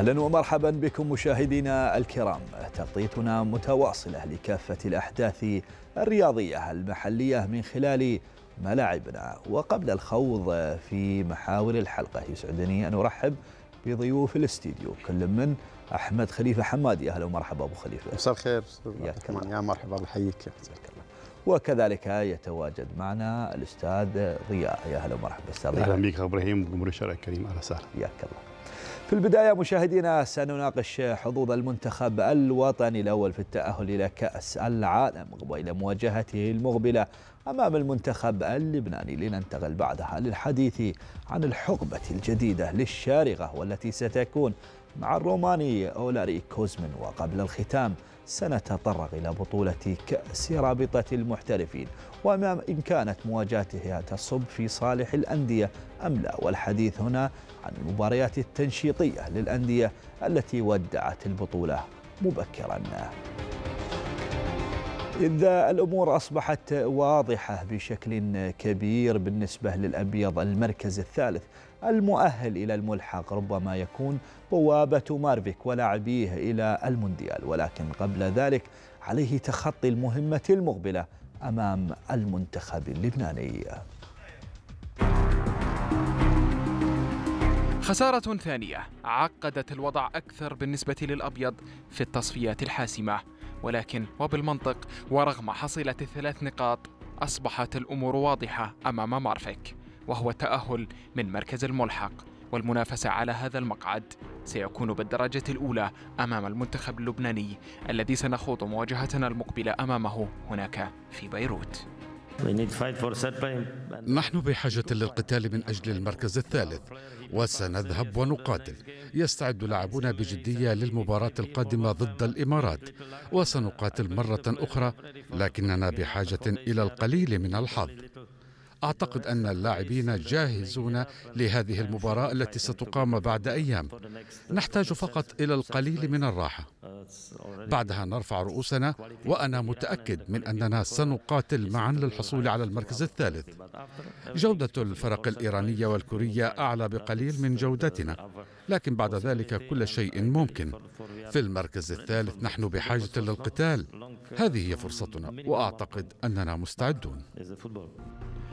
أهلا ومرحبا بكم مشاهدينا الكرام تغطيتنا متواصلة لكافة الأحداث الرياضية المحلية من خلال ملاعبنا وقبل الخوض في محاور الحلقة يسعدني أن أرحب بضيوف الاستديو كل من أحمد خليفة حمادي أهلا ومرحبا أبو خليفة مساء الخير يا مرحبا بحييك وكذلك يتواجد معنا الأستاذ ضياء يا أهلا ومرحبا أستاذ ضياء أهلا بك أبو إبراهيم وجمهور الشرع الكريم أهلا وسهلا ياك الله في البداية مشاهدينا سنناقش حظوظ المنتخب الوطني الأول في التأهل إلى كأس العالم وإلى مواجهته المقبلة أمام المنتخب اللبناني لننتقل بعدها للحديث عن الحقبة الجديدة للشارقة والتي ستكون مع الروماني أولاري كوزمن وقبل الختام سنتطرق إلى بطولة كأس رابطة المحترفين وما إن كانت مواجهتها تصب في صالح الأندية أم لا والحديث هنا عن المباريات التنشيطية للأندية التي ودعت البطولة مبكراً إذا الأمور أصبحت واضحة بشكل كبير بالنسبة للأبيض المركز الثالث المؤهل إلى الملحق ربما يكون بوابة مارفيك ولاعبيه إلى المونديال ولكن قبل ذلك عليه تخطي المهمة المقبلة أمام المنتخب اللبناني خسارة ثانية عقدت الوضع أكثر بالنسبة للأبيض في التصفيات الحاسمة ولكن وبالمنطق ورغم حصيلة الثلاث نقاط أصبحت الأمور واضحة أمام مارفيك وهو التأهل من مركز الملحق والمنافسة على هذا المقعد سيكون بالدرجة الأولى أمام المنتخب اللبناني الذي سنخوض مواجهتنا المقبلة أمامه هناك في بيروت نحن بحاجة للقتال من أجل المركز الثالث وسنذهب ونقاتل يستعد لاعبونا بجدية للمباراة القادمة ضد الإمارات وسنقاتل مرة أخرى لكننا بحاجة إلى القليل من الحظ أعتقد أن اللاعبين جاهزون لهذه المباراة التي ستقام بعد أيام نحتاج فقط إلى القليل من الراحة بعدها نرفع رؤوسنا وأنا متأكد من أننا سنقاتل معا للحصول على المركز الثالث جودة الفرق الإيرانية والكورية أعلى بقليل من جودتنا لكن بعد ذلك كل شيء ممكن في المركز الثالث نحن بحاجة للقتال هذه هي فرصتنا وأعتقد أننا مستعدون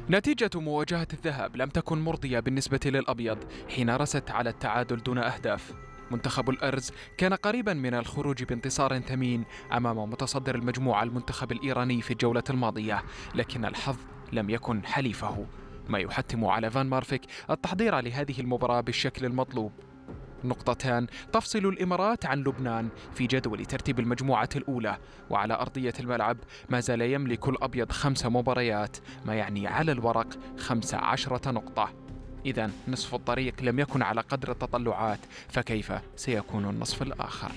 نتيجة مواجهة الذهاب لم تكن مرضية بالنسبة للأبيض حين رست على التعادل دون أهداف منتخب الأرز كان قريبا من الخروج بانتصار ثمين أمام متصدر المجموعة المنتخب الإيراني في الجولة الماضية لكن الحظ لم يكن حليفه ما يحتم على فان مارفيك التحضير لهذه المباراة بالشكل المطلوب نقطتان تفصل الإمارات عن لبنان في جدول ترتيب المجموعة الأولى وعلى أرضية الملعب ما زال يملك الأبيض خمس مباريات ما يعني على الورق خمس عشرة نقطة إذا نصف الطريق لم يكن على قدر التطلعات فكيف سيكون النصف الآخر؟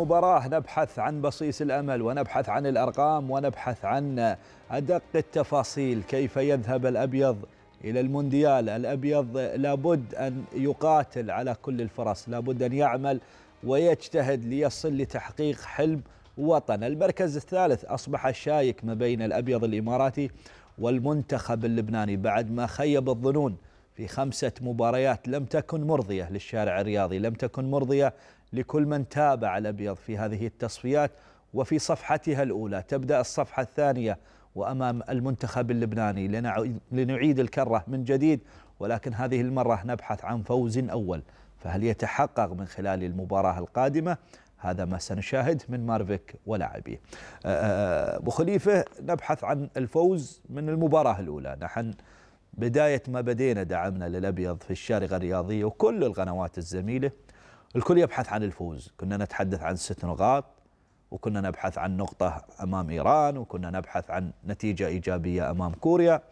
المباراة نبحث عن بصيص الأمل ونبحث عن الأرقام ونبحث عن أدق التفاصيل كيف يذهب الأبيض إلى المونديال الأبيض لابد أن يقاتل على كل الفرص لابد أن يعمل ويجتهد ليصل لتحقيق حلم وطن المركز الثالث أصبح شايك ما بين الأبيض الإماراتي والمنتخب اللبناني بعد ما خيب الظنون في خمسة مباريات لم تكن مرضية للشارع الرياضي لم تكن مرضية لكل من تابع الأبيض في هذه التصفيات وفي صفحتها الأولى تبدأ الصفحة الثانية وأمام المنتخب اللبناني لنعيد الكرة من جديد ولكن هذه المرة نبحث عن فوز أول فهل يتحقق من خلال المباراة القادمة هذا ما سنشاهد من مارفيك ولاعبيه أه، أه، أه، أبو خليفة نبحث عن الفوز من المباراة الأولى نحن بداية ما بدينا دعمنا للأبيض في الشارقة الرياضية وكل القنوات الزميلة الكل يبحث عن الفوز كنا نتحدث عن ست نقاط وكنا نبحث عن نقطة أمام إيران وكنا نبحث عن نتيجة إيجابية أمام كوريا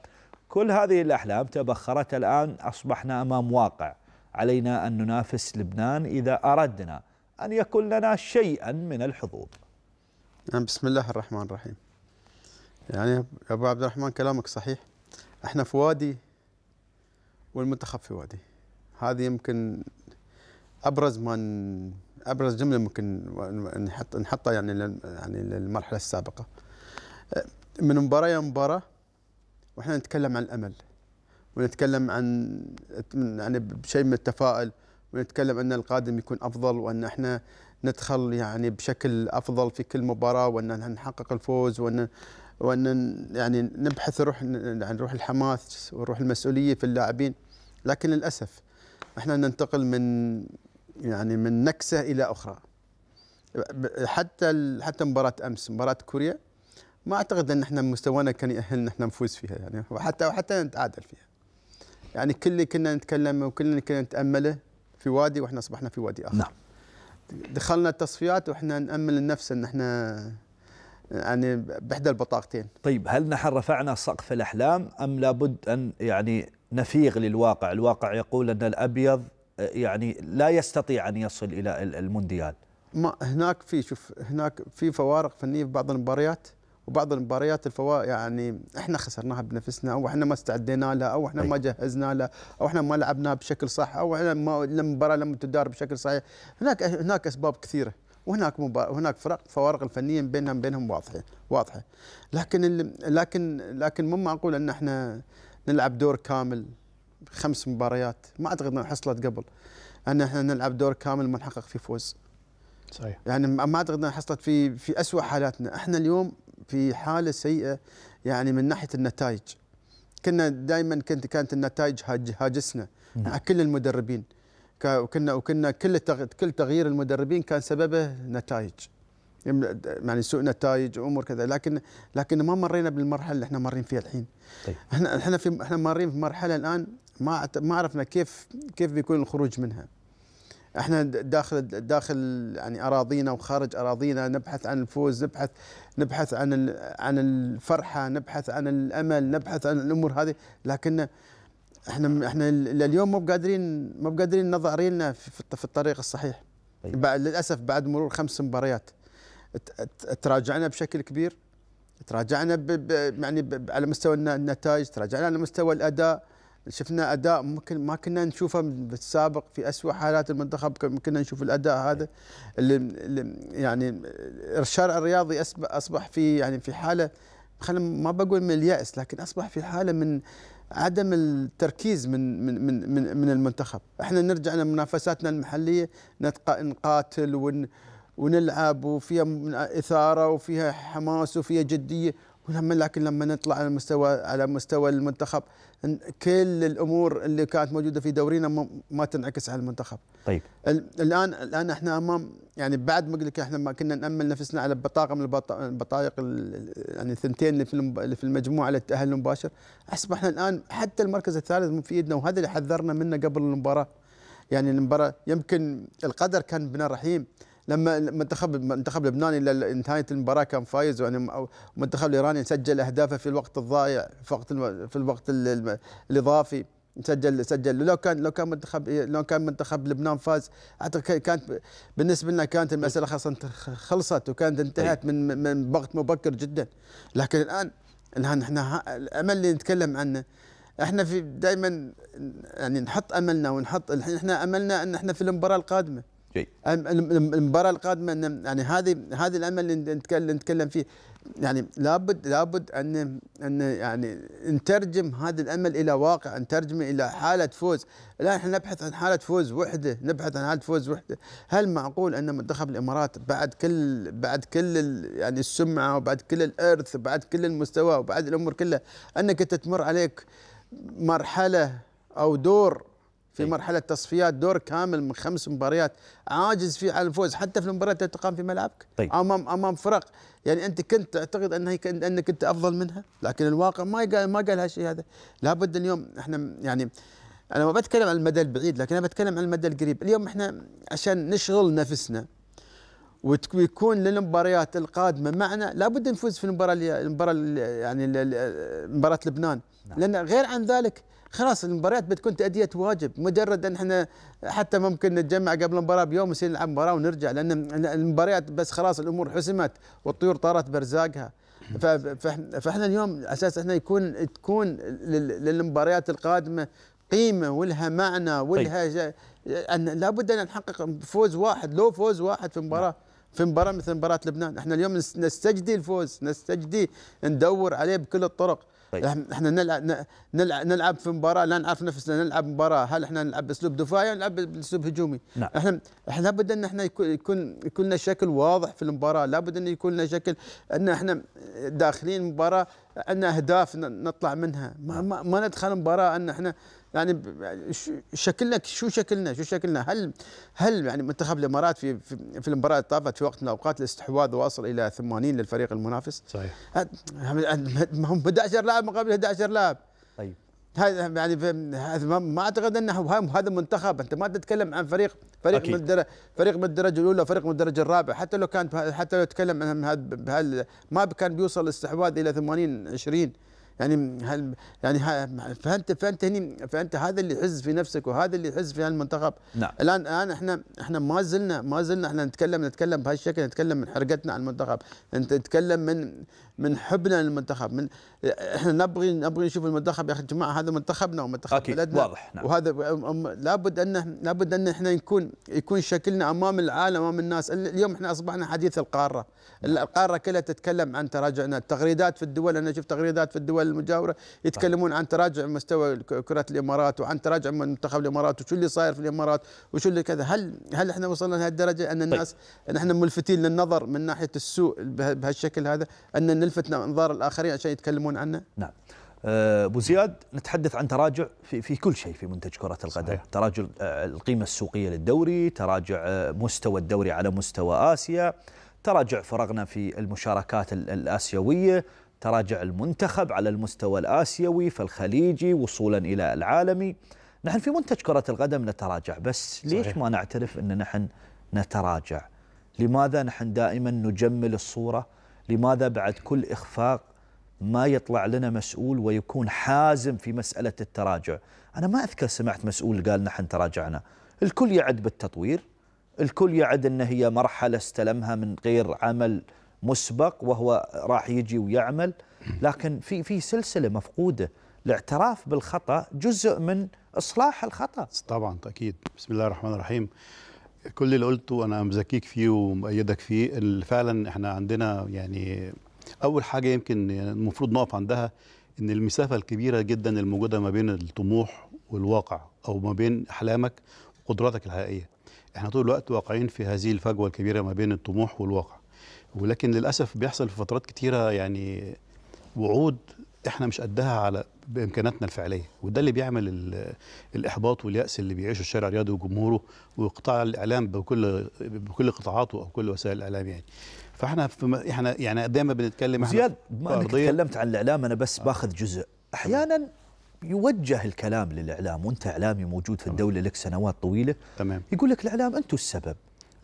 كل هذه الأحلام تبخرت الآن أصبحنا أمام واقع علينا أن ننافس لبنان إذا أردنا أن يكون لنا شيئا من الحظوظ نعم بسم الله الرحمن الرحيم يعني يا أبو عبد الرحمن كلامك صحيح احنا في وادي والمنتخب في وادي هذه يمكن ابرز من ابرز جمله ممكن نحط نحطها يعني يعني للمرحله السابقه أه، من مباراه الى مباراه واحنا نتكلم عن الامل ونتكلم عن يعني بشيء من التفاؤل ونتكلم ان القادم يكون افضل وان احنا ندخل يعني بشكل افضل في كل مباراه وان نحقق الفوز وان وان يعني نبحث روح عن يعني روح الحماس وروح المسؤوليه في اللاعبين لكن للاسف احنا ننتقل من يعني من نكسه الى اخرى حتى حتى مباراه امس مباراه كوريا ما اعتقد ان احنا مستوانا كان ياهلنا احنا نفوز فيها يعني وحتى وحتى نتعادل فيها يعني كل اللي كنا نتكلم وكل اللي كنا نتامله في وادي واحنا اصبحنا في وادي اخر نعم دخلنا التصفيات واحنا نامل لنفسنا ان احنا يعني باحدى البطاقتين طيب هل نحن رفعنا سقف الاحلام ام لابد ان يعني نفيغ للواقع الواقع يقول ان الابيض يعني لا يستطيع ان يصل الى المونديال ما هناك في شوف هناك في فوارق فنيه في بعض المباريات وبعض المباريات الفوا يعني احنا خسرناها بنفسنا او احنا ما استعدينا لها او احنا ما جهزنا لها او احنا ما لعبناها بشكل صح او احنا ما المباراه لم تدار بشكل صحيح هناك هناك اسباب كثيره وهناك هناك فرق فوارق الفنيه بيننا بينهم واضحه واضحه لكن لكن لكن مو معقول ان احنا نلعب دور كامل خمس مباريات ما اعتقد انها حصلت قبل ان احنا نلعب دور كامل ما نحقق فيه فوز صحيح يعني ما اعتقد انها حصلت في في اسوء حالاتنا احنا اليوم في حاله سيئه يعني من ناحيه النتائج كنا دائما كنت كانت النتائج هاجسنا على كل المدربين وكنا وكنا كل كل تغيير المدربين كان سببه نتائج يعني سوء نتائج وامور كذا لكن لكن ما مرينا بالمرحله اللي احنا مارين فيها الحين طيب. احنا احنا في احنا مارين في مرحله الان ما ما عرفنا كيف كيف بيكون الخروج منها احنا داخل داخل يعني اراضينا وخارج اراضينا نبحث عن الفوز نبحث نبحث عن عن الفرحه نبحث عن الامل نبحث عن الامور هذه لكن احنا احنا لليوم مو بقادرين مو بقادرين نضع ريلنا في الطريق الصحيح طيب. بعد للاسف بعد مرور خمس مباريات تراجعنا بشكل كبير تراجعنا ب... ب... يعني ب... على مستوى النتائج تراجعنا على مستوى الاداء شفنا اداء ممكن ما كنا نشوفه بالسابق في اسوء حالات المنتخب كنا نشوف الاداء هذا اللي يعني الشارع الرياضي اصبح في يعني في حاله خلينا ما بقول من الياس لكن اصبح في حاله من عدم التركيز من من من من, المنتخب، احنا نرجع لمنافساتنا المحليه نقاتل ون ونلعب وفيها اثاره وفيها حماس وفيها جديه لكن لما نطلع على مستوى على مستوى المنتخب كل الامور اللي كانت موجوده في دورينا ما تنعكس على المنتخب. طيب الان الان احنا امام يعني بعد ما اقول لك احنا ما كنا نامل نفسنا على بطاقه من البطايق يعني الثنتين اللي في اللي في المجموعه للتاهل المباشر اصبحنا الان حتى المركز الثالث مو في ايدنا وهذا اللي حذرنا منه قبل المباراه. يعني المباراه يمكن القدر كان بنا رحيم لما منتخب منتخب لبناني لنهايه المباراه كان فايز يعني المنتخب الايراني سجل اهدافه في الوقت الضائع في الوقت في الوقت الاضافي سجل سجل لو كان لو كان منتخب لو كان منتخب لبنان فاز اعتقد كانت بالنسبه لنا كانت المساله خاصة خلصت وكانت انتهت من من وقت مبكر جدا لكن الان الان احنا الامل اللي نتكلم عنه احنا في دائما يعني نحط املنا ونحط احنا املنا ان احنا في المباراه القادمه جيد المباراه القادمه يعني هذه هذا الامل اللي نتكلم فيه يعني لابد لابد ان ان يعني نترجم هذا الامل الى واقع، نترجمه الى حاله فوز، الان احنا نبحث عن حاله فوز وحده، نبحث عن حاله فوز وحده، هل معقول ان منتخب الامارات بعد كل بعد كل يعني السمعه وبعد كل الارث وبعد كل المستوى وبعد الامور كلها انك تمر عليك مرحله او دور في إيه. مرحله تصفيات دور كامل من خمس مباريات عاجز فيه على الفوز حتى في المباريات التي تقام في ملعبك طيب. امام امام فرق يعني انت كنت تعتقد انك انك انت افضل منها لكن الواقع ما قال ما قال هالشيء هذا لابد اليوم احنا يعني انا ما بتكلم عن المدى البعيد لكن انا بتكلم عن المدى القريب اليوم احنا عشان نشغل نفسنا ويكون للمباريات القادمه معنا لابد نفوز في المباراه المباراه يعني مباراه لبنان نعم. لان غير عن ذلك خلاص المباريات بتكون تأدية واجب مجرد ان احنا حتى ممكن نتجمع قبل المباراة بيوم يصير نلعب مباراة ونرجع لان المباريات بس خلاص الامور حسمت والطيور طارت برزاقها فاحنا اليوم اساس احنا يكون تكون للمباريات القادمه قيمه ولها معنى ولها طيب. ان لابد ان نحقق فوز واحد لو فوز واحد في مباراه نعم. في مباراه مثل مباراه لبنان احنا اليوم نستجدي الفوز نستجدي ندور عليه بكل الطرق طيب. احنا نلعب نلعب في مباراه لا نعرف نفسنا نلعب مباراه هل احنا نلعب باسلوب دفاعي نلعب باسلوب هجومي نعم. احنا احنا لابد ان احنا يكون يكون لنا شكل واضح في المباراه لابد ان يكون لنا شكل ان احنا داخلين مباراه عندنا اهداف نطلع منها ما, ما, ما ندخل مباراه ان احنا يعني شكلنا شو شكلنا شو شكلنا هل هل يعني منتخب الامارات في في, في المباراه طافت في وقت من الاوقات الاستحواذ واصل الى 80 للفريق المنافس صحيح هم 11 لاعب مقابل 11 لاعب طيب هذا يعني ما اعتقد انه هذا منتخب انت ما تتكلم عن فريق فريق أكيد. من الدرجه فريق من الدرجه الاولى فريق من الدرجه الرابعه حتى لو كان حتى لو تكلم عن ما كان بيوصل الاستحواذ الى 80 20 يعني هل يعني فانت فانت هني فانت هذا اللي يحز في نفسك وهذا اللي يحز في المنتخب نعم الان الان احنا احنا ما زلنا ما زلنا احنا نتكلم نتكلم بهالشكل نتكلم من حرقتنا على المنتخب انت تتكلم من من حبنا للمنتخب من احنا نبغي نبغي نشوف المنتخب يا اخي جماعه هذا منتخبنا ومنتخب أكيد بلدنا واضح نعم. وهذا لابد ان لابد ان احنا نكون يكون شكلنا امام العالم امام الناس اليوم احنا اصبحنا حديث القاره نعم. القاره كلها تتكلم عن تراجعنا التغريدات في الدول انا شفت تغريدات في الدول المجاوره يتكلمون عن تراجع مستوى كره الامارات وعن تراجع منتخب الامارات وشو اللي صاير في الامارات وشو اللي كذا هل هل احنا وصلنا لهالدرجه ان طيب. الناس طيب. ان احنا ملفتين للنظر من ناحيه السوء بهالشكل هذا ان يلفت انظار الاخرين عشان يتكلمون عنه؟ نعم. آه، ابو زياد نتحدث عن تراجع في في كل شيء في منتج كره القدم، صحيح. تراجع آه، القيمه السوقيه للدوري، تراجع آه، مستوى الدوري على مستوى اسيا، تراجع فرقنا في المشاركات الاسيويه، تراجع المنتخب على المستوى الاسيوي فالخليجي وصولا الى العالمي. نحن في منتج كره القدم نتراجع، بس ليش صحيح. ما نعترف ان نحن نتراجع؟ لماذا نحن دائما نجمل الصوره؟ لماذا بعد كل إخفاق ما يطلع لنا مسؤول ويكون حازم في مسألة التراجع أنا ما أذكر سمعت مسؤول قال نحن تراجعنا الكل يعد بالتطوير الكل يعد أن هي مرحلة استلمها من غير عمل مسبق وهو راح يجي ويعمل لكن في في سلسلة مفقودة الاعتراف بالخطأ جزء من إصلاح الخطأ طبعا أكيد بسم الله الرحمن الرحيم كل اللي قلته انا مزكيك فيه ومؤيدك فيه فعلا احنا عندنا يعني اول حاجه يمكن المفروض نقف عندها ان المسافه الكبيره جدا الموجوده ما بين الطموح والواقع او ما بين احلامك وقدراتك الحقيقيه احنا طول الوقت واقعين في هذه الفجوه الكبيره ما بين الطموح والواقع ولكن للاسف بيحصل في فترات كتيره يعني وعود احنا مش قدها على بامكاناتنا الفعليه وده اللي بيعمل الاحباط والياس اللي بيعيشه الشارع الرياضي وجمهوره وقطاع الاعلام بكل بكل قطاعاته او كل وسائل الاعلام يعني فاحنا في احنا يعني دايما بنتكلم زياد ما انك تكلمت عن الاعلام انا بس باخذ جزء احيانا يوجه الكلام للاعلام وانت اعلامي موجود في الدوله لك سنوات طويله تمام يقول لك الاعلام انتم السبب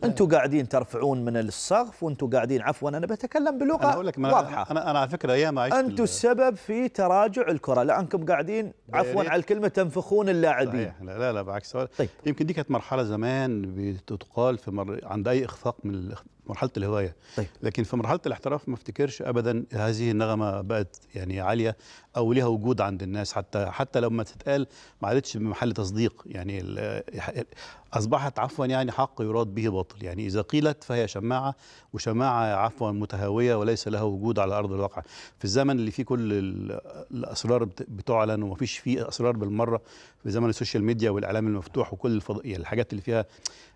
إيه. انتم قاعدين ترفعون من السقف وانتم قاعدين عفوا انا بتكلم بلغه أنا أقول لك واضحه انا انا على فكره ايام انتم السبب في تراجع الكره لانكم قاعدين عفوا على الكلمه تنفخون اللاعبين لا لا, لا بعكس طيب. يمكن دي كانت مرحله زمان بتقال في مر... عند اي اخفاق من مرحله الهوايه طيب. لكن في مرحله الاحتراف ما افتكرش ابدا هذه النغمه بقت يعني عاليه او ليها وجود عند الناس حتى حتى لما تتقال ما عادتش بمحل تصديق يعني اصبحت عفوا يعني حق يراد به باطل يعني اذا قيلت فهي شماعه وشماعه عفوا متهاويه وليس لها وجود على ارض الواقع في الزمن اللي فيه كل الاسرار بتعلن ومفيش فيه اسرار بالمره في زمن السوشيال ميديا والاعلام المفتوح وكل الفض... يعني الحاجات اللي فيها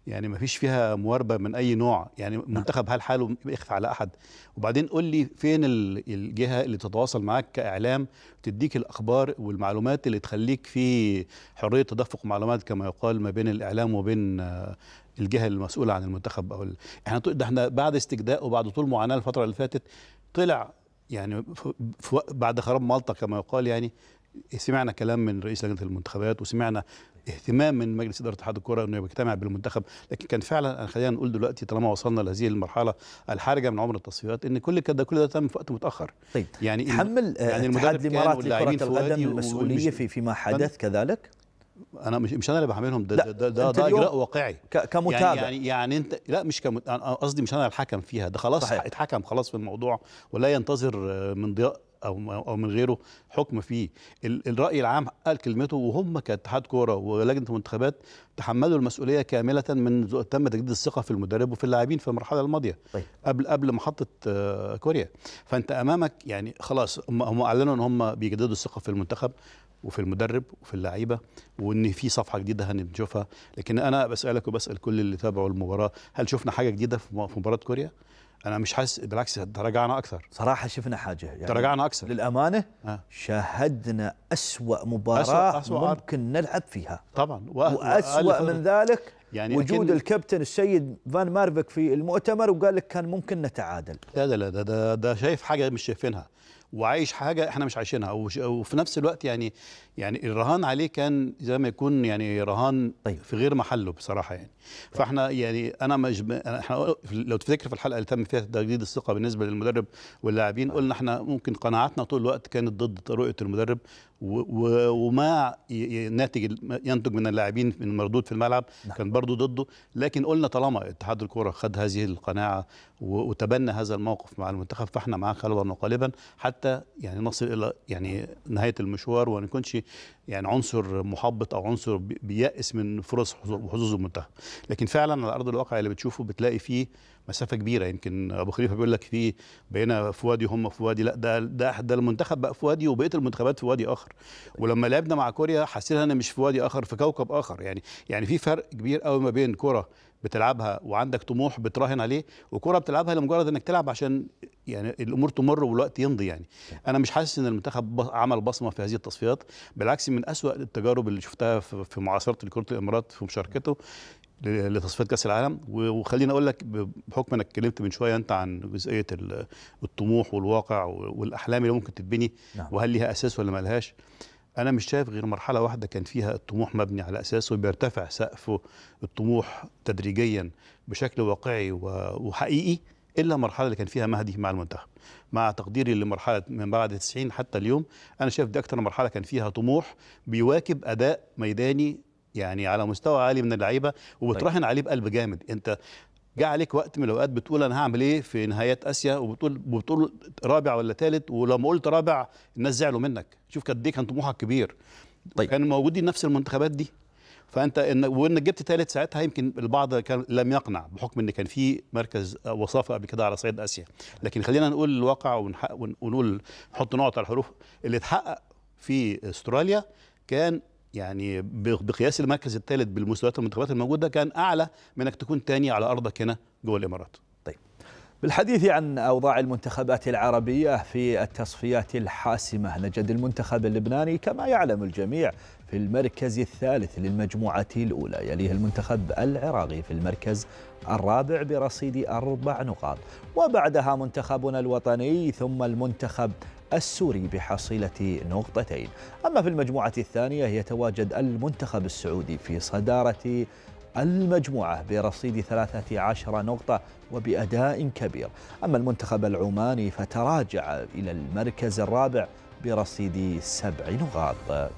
يعني ما فيش فيها مواربه من اي نوع يعني منتخب هل حاله يخفى على احد وبعدين قول لي فين الجهه اللي تتواصل معاك كاعلام تديك الاخبار والمعلومات اللي تخليك في حريه تدفق معلومات كما يقال ما بين الاعلام وبين آه، الجهه المسؤوله عن المنتخب او احنا ده احنا بعد استجداء وبعد طول معاناه الفتره اللي فاتت طلع يعني بعد خراب مالطا كما يقال يعني سمعنا كلام من رئيس لجنه المنتخبات وسمعنا اهتمام من مجلس اداره اتحاد الكره انه يجتمع بالمنتخب لكن كان فعلا خلينا نقول دلوقتي طالما وصلنا لهذه المرحله الحرجه من عمر التصفيات ان كل كده كل ده تم في وقت متاخر طيب يعني تحمل آه، يعني المدرب الامارات لكره القدم المسؤوليه في فيما حدث كذلك انا مش مش انا اللي بحملهم ده لا ده ده, ده اجراء واقعي كمتابع يعني-, يعني, يعني انت لا مش كم قصدي مش انا الحكم فيها ده خلاص صحيح. اتحكم خلاص في الموضوع ولا ينتظر آه، من ضياء او او من غيره حكم فيه الراي العام قال كلمته وهم كاتحاد كوره ولجنه منتخبات تحملوا المسؤوليه كامله من تم تجديد الثقه في المدرب وفي اللاعبين في المرحله الماضيه طيب. قبل قبل محطه آه، كوريا فانت امامك يعني خلاص هم اعلنوا ان هم بيجددوا الثقه في المنتخب وفي المدرب وفي اللعيبه وان في صفحه جديده هنشوفها لكن انا بسالك وبسال كل اللي تابعوا المباراه هل شفنا حاجه جديده في مباراه كوريا؟ انا مش حاسس بالعكس تراجعنا اكثر صراحه شفنا حاجه يعني تراجعنا اكثر للامانه أه. شاهدنا أسوأ مباراه أسوأ أسوأ ممكن نلعب فيها طبعا واسوا من ذلك يعني وجود الكابتن السيد فان مارفك في المؤتمر وقال لك كان ممكن نتعادل لا لا لا ده, ده, ده شايف حاجه مش شايفينها وعايش حاجه احنا مش عايشينها وفي نفس الوقت يعني يعني الرهان عليه كان زي ما يكون يعني رهان طيب. في غير محله بصراحه يعني طيب. فاحنا يعني انا مش احنا لو تفتكر في الحلقه اللي تم فيها تجديد الثقه بالنسبه للمدرب واللاعبين طيب. قلنا احنا ممكن قناعاتنا طول الوقت كانت ضد رؤيه المدرب وما ناتج ينتج من اللاعبين من مردود في الملعب نعم. كان برضو ضده لكن قلنا طالما اتحاد الكره خد هذه القناعه وتبنى هذا الموقف مع المنتخب فاحنا معاه قلبا وقالبا حتى يعني نصل الى يعني نهايه المشوار وما نكونش يعني عنصر محبط او عنصر بيأس من فرص وحظوظ المنتخب لكن فعلا على ارض الواقع اللي بتشوفه بتلاقي فيه مسافه كبيره يمكن ابو خليفه بيقول لك في بقينا في وادي هم في وادي لا ده ده ده المنتخب بقى في وادي وبقيه المنتخبات في وادي اخر ولما لعبنا مع كوريا حسينا انا مش في وادي اخر في كوكب اخر يعني يعني في فرق كبير قوي ما بين كره بتلعبها وعندك طموح بتراهن عليه وكره بتلعبها لمجرد انك تلعب عشان يعني الامور تمر والوقت يمضي يعني انا مش حاسس ان المنتخب عمل بصمه في هذه التصفيات بالعكس من اسوا التجارب اللي شفتها في معاصره كره الامارات في مشاركته لتصفيات كاس العالم وخليني اقول لك بحكم انك اتكلمت من شويه انت عن جزئيه الطموح والواقع والاحلام اللي ممكن تتبني نعم. وهل ليها اساس ولا ما لهاش انا مش شايف غير مرحله واحده كان فيها الطموح مبني على اساسه وبيرتفع سقف الطموح تدريجيا بشكل واقعي وحقيقي الا المرحله اللي كان فيها مهدي مع المنتخب مع تقديري لمرحله من بعد 90 حتى اليوم انا شايف دي اكتر مرحله كان فيها طموح بيواكب اداء ميداني يعني على مستوى عالي من اللعيبه وبتراهن طيب. عليه بقلب جامد انت جه عليك وقت من الاوقات بتقول انا هعمل ايه في نهايات اسيا وبتقول بتقول رابع ولا ثالث ولما قلت رابع الناس زعلوا منك شوف قد ايه كان طموحك كبير طيب كان موجودين نفس المنتخبات دي فانت إن وانك جبت ثالث ساعتها يمكن البعض كان لم يقنع بحكم ان كان في مركز وصافه قبل كده على صعيد اسيا لكن خلينا نقول الواقع ونقول نحط نقط على الحروف اللي اتحقق في استراليا كان يعني بقياس المركز الثالث بالمستويات المنتخبات الموجوده كان اعلى من انك تكون ثاني على ارضك هنا جوه الامارات. طيب بالحديث عن اوضاع المنتخبات العربيه في التصفيات الحاسمه نجد المنتخب اللبناني كما يعلم الجميع في المركز الثالث للمجموعه الاولى يليه المنتخب العراقي في المركز الرابع برصيد اربع نقاط وبعدها منتخبنا الوطني ثم المنتخب السوري بحصيلة نقطتين أما في المجموعة الثانية يتواجد المنتخب السعودي في صدارة المجموعة برصيد 13 نقطة وبأداء كبير أما المنتخب العماني فتراجع إلى المركز الرابع برصيد سبع نقاط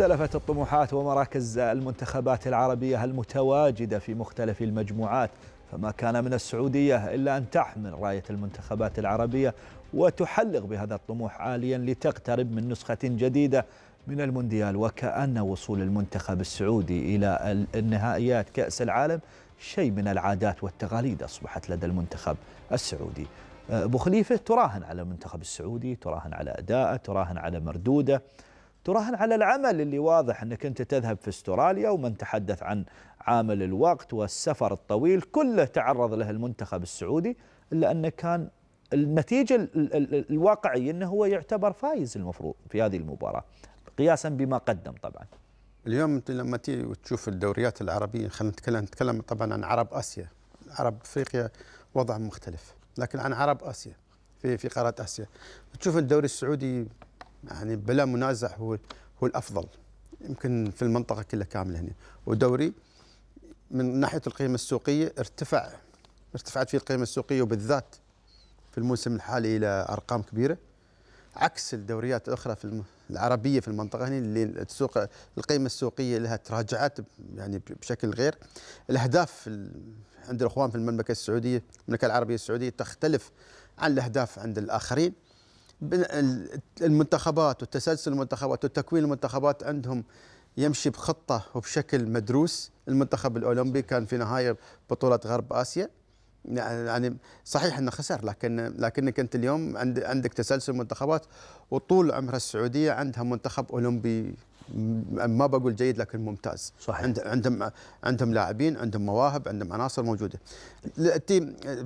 اختلفت الطموحات ومراكز المنتخبات العربية المتواجدة في مختلف المجموعات فما كان من السعودية إلا أن تحمل راية المنتخبات العربية وتحلق بهذا الطموح عاليا لتقترب من نسخة جديدة من المونديال وكأن وصول المنتخب السعودي إلى النهائيات كأس العالم شيء من العادات والتقاليد أصبحت لدى المنتخب السعودي أه، أبو خليفة تراهن على المنتخب السعودي تراهن على أداءه تراهن على مردوده تراهن على العمل اللي واضح انك انت تذهب في استراليا ومن تحدث عن عامل الوقت والسفر الطويل كله تعرض له المنتخب السعودي الا انه كان النتيجه الواقعيه انه هو يعتبر فايز المفروض في هذه المباراه قياسا بما قدم طبعا. اليوم انت لما تيجي وتشوف الدوريات العربيه خلينا نتكلم نتكلم طبعا عن عرب اسيا، عرب افريقيا وضع مختلف، لكن عن عرب اسيا في في قاره اسيا، تشوف الدوري السعودي يعني بلا منازع هو هو الافضل يمكن في المنطقه كلها كامله هنا ودوري من ناحيه القيمه السوقيه ارتفع ارتفعت فيه القيمه السوقيه وبالذات في الموسم الحالي الى ارقام كبيره عكس الدوريات الاخرى في العربيه في المنطقه هنا اللي السوق القيمه السوقيه لها تراجعت يعني بشكل غير الاهداف عند الاخوان في المملكه السعوديه المملكه العربيه السعوديه تختلف عن الاهداف عند الاخرين المنتخبات وتسلسل المنتخبات وتكوين المنتخبات عندهم يمشي بخطه وبشكل مدروس المنتخب الاولمبي كان في نهايه بطوله غرب اسيا يعني, يعني صحيح انه خسر لكن لكنك انت اليوم عندك تسلسل منتخبات وطول عمر السعوديه عندها منتخب اولمبي ما بقول جيد لكن ممتاز صحيح عندهم عندهم لاعبين عندهم مواهب عندهم عناصر موجوده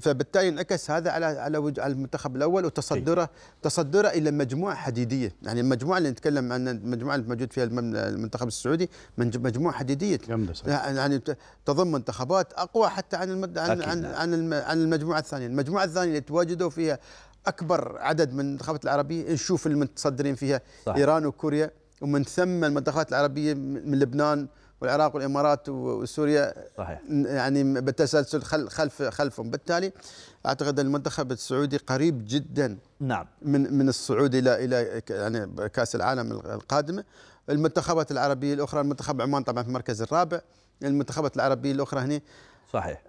فبالتالي انعكس هذا على على المنتخب الاول وتصدره إيه. تصدره الى مجموعه حديديه يعني المجموعه اللي نتكلم عن المجموعه اللي موجود فيها المنتخب السعودي مجموعه حديديه يعني تضم منتخبات اقوى حتى عن المد... عن عن, نعم. عن عن المجموعه الثانيه المجموعه الثانيه اللي تواجدوا فيها اكبر عدد من المنتخبات العربيه نشوف المتصدرين فيها صحيح. ايران وكوريا ومن ثم المنطقات العربيه من لبنان والعراق والامارات وسوريا صحيح يعني بالتسلسل خلف خلفهم بالتالي اعتقد المنتخب السعودي قريب جدا نعم من من الصعود الى الى يعني كاس العالم القادمه المنتخبات العربيه الاخرى المنتخب عمان طبعا في المركز الرابع المنتخبات العربيه الاخرى هنا صحيح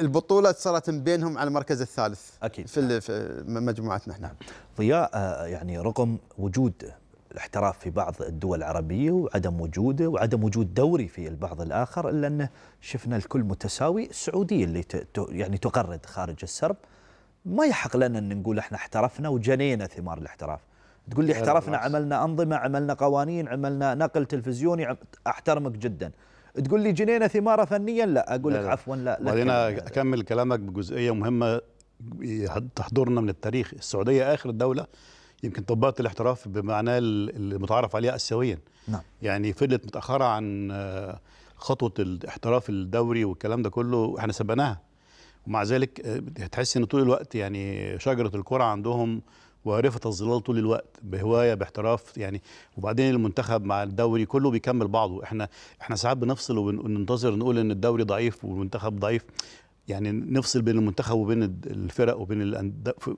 البطولة صارت بينهم على المركز الثالث أكيد في مجموعتنا نعم ضياء آه، يعني رغم وجود الاحتراف في بعض الدول العربية وعدم وجوده وعدم وجود دوري في البعض الآخر إلا أنه شفنا الكل متساوي السعودية اللي يعني تقرد خارج السرب ما يحق لنا أن نقول احنا احترفنا وجنينا ثمار الاحتراف تقول لي احترفنا عملنا أنظمة عملنا قوانين عملنا نقل تلفزيوني احترمك جدا تقول لي جنينا ثماره فنيا لا اقول لك عفوا لا بعدين اكمل كلامك بجزئيه مهمه تحضرنا من التاريخ السعوديه اخر دوله يمكن طبقت الاحتراف بمعناه المتعارف عليه اسيويا نعم يعني فضلت متاخره عن آه، خطوه الاحتراف الدوري والكلام ده كله احنا سبقناها ومع ذلك آه، هتحس ان طول الوقت يعني شجره الكره عندهم وارفه الظلال طول الوقت بهوايه باحتراف يعني وبعدين المنتخب مع الدوري كله بيكمل بعضه احنا احنا ساعات بنفصل وننتظر نقول ان الدوري ضعيف والمنتخب ضعيف يعني نفصل بين المنتخب وبين الفرق وبين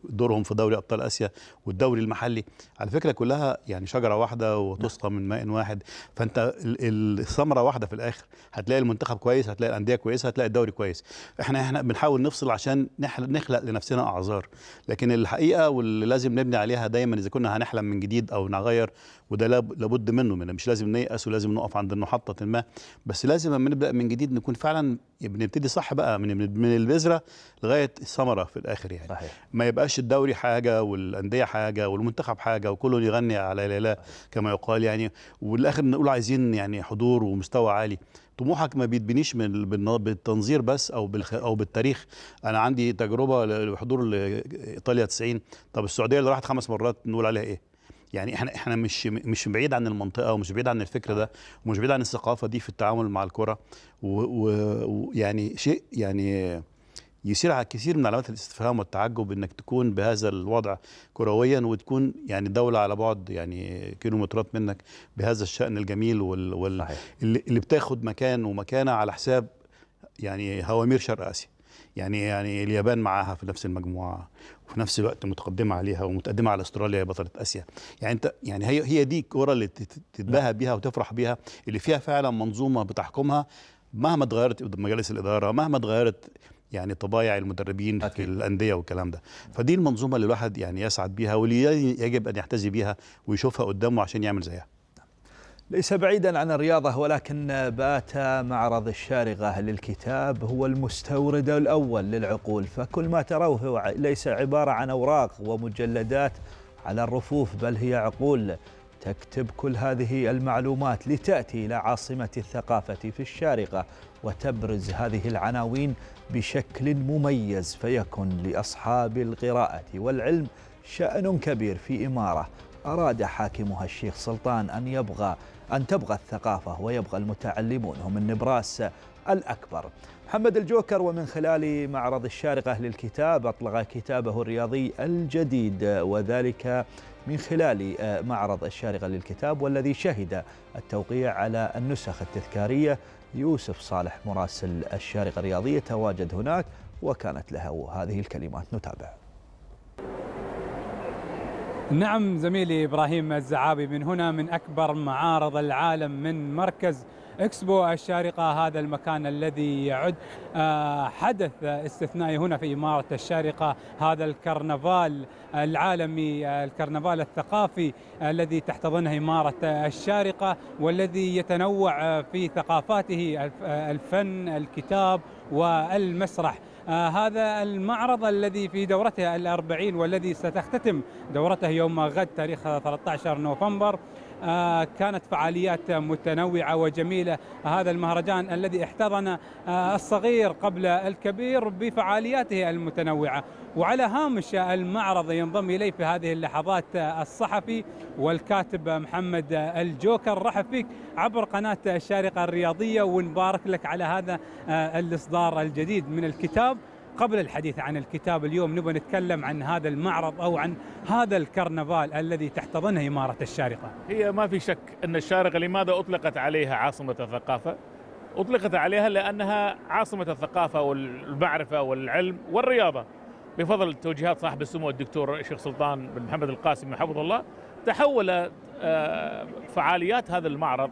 دورهم في دوري ابطال اسيا والدوري المحلي على فكره كلها يعني شجره واحده وتسقى من ماء واحد فانت الثمره واحده في الاخر هتلاقي المنتخب كويس هتلاقي الانديه كويسه هتلاقي الدوري كويس احنا احنا بنحاول نفصل عشان نخلق لنفسنا اعذار لكن الحقيقه واللي لازم نبني عليها دايما اذا كنا هنحلم من جديد او نغير وده لابد منه من مش لازم نيأس ولازم نقف عند محطة ما بس لازم لما نبدأ من جديد نكون فعلا بنبتدي صح بقى من من البذرة لغاية الثمرة في الآخر يعني صحيح. ما يبقاش الدوري حاجة والأندية حاجة والمنتخب حاجة وكله يغني على ليلى كما يقال يعني والآخر نقول عايزين يعني حضور ومستوى عالي طموحك ما بيتبنيش من بالتنظير بس او او بالتاريخ انا عندي تجربه لحضور ايطاليا 90 طب السعوديه اللي راحت خمس مرات نقول عليها ايه يعني احنا احنا مش مش بعيد عن المنطقه ومش بعيد عن الفكر ده ومش بعيد عن الثقافه دي في التعامل مع الكره ويعني شيء يعني يثير على كثير من علامات الاستفهام والتعجب انك تكون بهذا الوضع كرويا وتكون يعني دوله على بعد يعني كيلومترات منك بهذا الشان الجميل وال, وال اللي بتاخد مكان ومكانه على حساب يعني هوامير شرق اسيا يعني يعني اليابان معاها في نفس المجموعه وفي نفس الوقت متقدمه عليها ومتقدمه على استراليا بطله اسيا يعني انت يعني هي هي دي الكوره اللي تتباهى نعم. بيها وتفرح بيها اللي فيها فعلا منظومه بتحكمها مهما اتغيرت مجالس الاداره مهما اتغيرت يعني طبايع المدربين أكيد. في الانديه والكلام ده فدي المنظومه اللي الواحد يعني يسعد بيها واللي يجب ان يحتذي بيها ويشوفها قدامه عشان يعمل زيها ليس بعيدا عن الرياضة ولكن بات معرض الشارقة للكتاب هو المستورد الأول للعقول فكل ما تروه ليس عبارة عن أوراق ومجلدات على الرفوف بل هي عقول تكتب كل هذه المعلومات لتأتي إلى عاصمة الثقافة في الشارقة وتبرز هذه العناوين بشكل مميز فيكن لأصحاب القراءة والعلم شأن كبير في إمارة أراد حاكمها الشيخ سلطان أن يبغى أن تبغى الثقافة ويبغى المتعلمون هم النبراس الأكبر محمد الجوكر ومن خلال معرض الشارقة للكتاب أطلق كتابه الرياضي الجديد وذلك من خلال معرض الشارقة للكتاب والذي شهد التوقيع على النسخ التذكارية يوسف صالح مراسل الشارقة الرياضية تواجد هناك وكانت له هذه الكلمات نتابع نعم زميلي إبراهيم الزعابي من هنا من أكبر معارض العالم من مركز اكسبو الشارقة هذا المكان الذي يعد آه، حدث استثنائي هنا في إمارة الشارقة هذا الكرنفال العالمي آه، الكرنفال الثقافي الذي تحتضنه إمارة الشارقة والذي يتنوع في ثقافاته آه، الفن الكتاب والمسرح آه، هذا المعرض الذي في دورته الأربعين والذي ستختتم دورته يوم غد تاريخ 13 نوفمبر آه، كانت فعاليات متنوعة وجميلة هذا المهرجان الذي احتضن آه، الصغير قبل الكبير بفعالياته المتنوعة وعلى هامش المعرض ينضم إليه في هذه اللحظات آه، الصحفي والكاتب محمد الجوكر رحب فيك عبر قناة الشارقة الرياضية ونبارك لك على هذا الإصدار الجديد من الكتاب قبل الحديث عن الكتاب اليوم نبغى نتكلم عن هذا المعرض او عن هذا الكرنفال الذي تحتضنه اماره الشارقه. هي ما في شك ان الشارقه لماذا اطلقت عليها عاصمه الثقافه؟ اطلقت عليها لانها عاصمه الثقافه والمعرفه والعلم والرياضه. بفضل توجيهات صاحب السمو الدكتور الشيخ سلطان بن محمد القاسم حفظه الله تحول آه، فعاليات هذا المعرض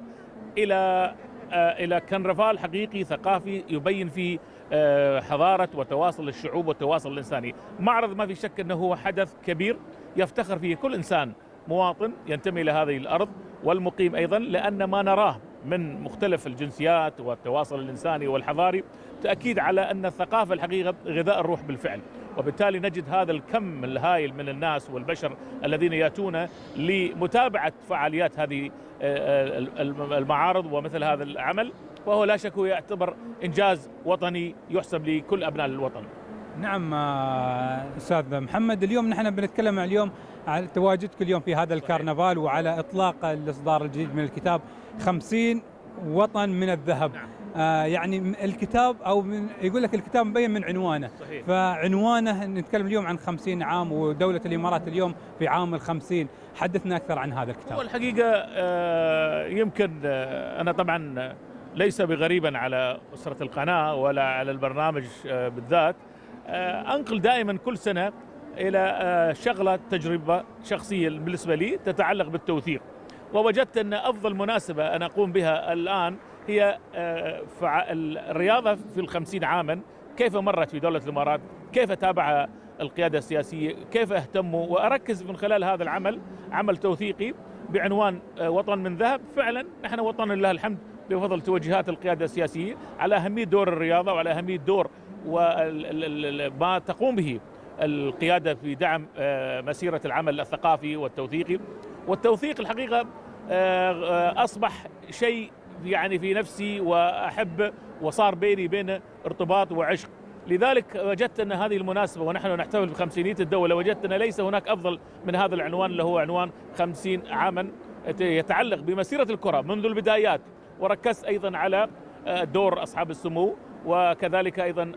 الى آه، الى كنرفال حقيقي ثقافي يبين فيه آه، حضاره وتواصل الشعوب والتواصل الانساني، معرض ما في شك انه هو حدث كبير يفتخر فيه كل انسان مواطن ينتمي الى هذه الارض والمقيم ايضا لان ما نراه من مختلف الجنسيات والتواصل الانساني والحضاري تاكيد على ان الثقافه الحقيقه غذاء الروح بالفعل وبالتالي نجد هذا الكم الهائل من الناس والبشر الذين ياتون لمتابعه فعاليات هذه آه، آه، المعارض ومثل هذا العمل فهو لا شك يعتبر إنجاز وطني يحسب لكل أبناء الوطن نعم آه، استاذ محمد اليوم نحن بنتكلم اليوم على تواجدك اليوم في هذا الكرنفال وعلى اطلاق الاصدار الجديد من الكتاب 50 وطن من الذهب نعم. آه يعني الكتاب او من يقول لك الكتاب مبين من عنوانه صحيح. فعنوانه نتكلم اليوم عن 50 عام ودوله الامارات اليوم في عام ال 50 حدثنا اكثر عن هذا الكتاب والحقيقه آه يمكن آه انا طبعا ليس بغريبا على أسرة القناة ولا على البرنامج آه، بالذات آه، أنقل دائما كل سنة إلى آه، شغلة تجربة شخصية بالنسبة لي تتعلق بالتوثيق ووجدت أن أفضل مناسبة أن أقوم بها الآن هي الرياضة في الخمسين عاما كيف مرت في دولة الإمارات كيف تابع القيادة السياسية كيف اهتموا وأركز من خلال هذا العمل عمل توثيقي بعنوان وطن من ذهب فعلا نحن وطن لله الحمد بفضل توجهات القياده السياسيه على اهميه دور الرياضه وعلى اهميه دور وما تقوم به القياده في دعم آه، مسيره العمل الثقافي والتوثيقي والتوثيق الحقيقه آه، آه، اصبح شيء يعني في نفسي واحبه وصار بيني بين ارتباط وعشق لذلك وجدت ان هذه المناسبه ونحن نحتفل بخمسينيه الدوله وجدت ان ليس هناك افضل من هذا العنوان اللي هو عنوان خمسين عاما يتعلق بمسيره الكره منذ البدايات وركزت أيضا على آه، دور أصحاب السمو وكذلك أيضا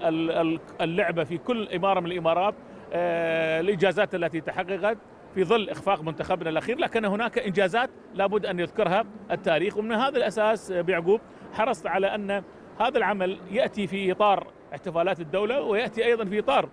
اللعبة في كل إمارة من الإمارات آه، الإنجازات التي تحققت في ظل إخفاق منتخبنا الأخير لكن هناك إنجازات لابد أن يذكرها التاريخ ومن هذا الأساس آه، بيعقوب حرصت على أن هذا العمل يأتي في إطار احتفالات الدولة ويأتي أيضا في إطار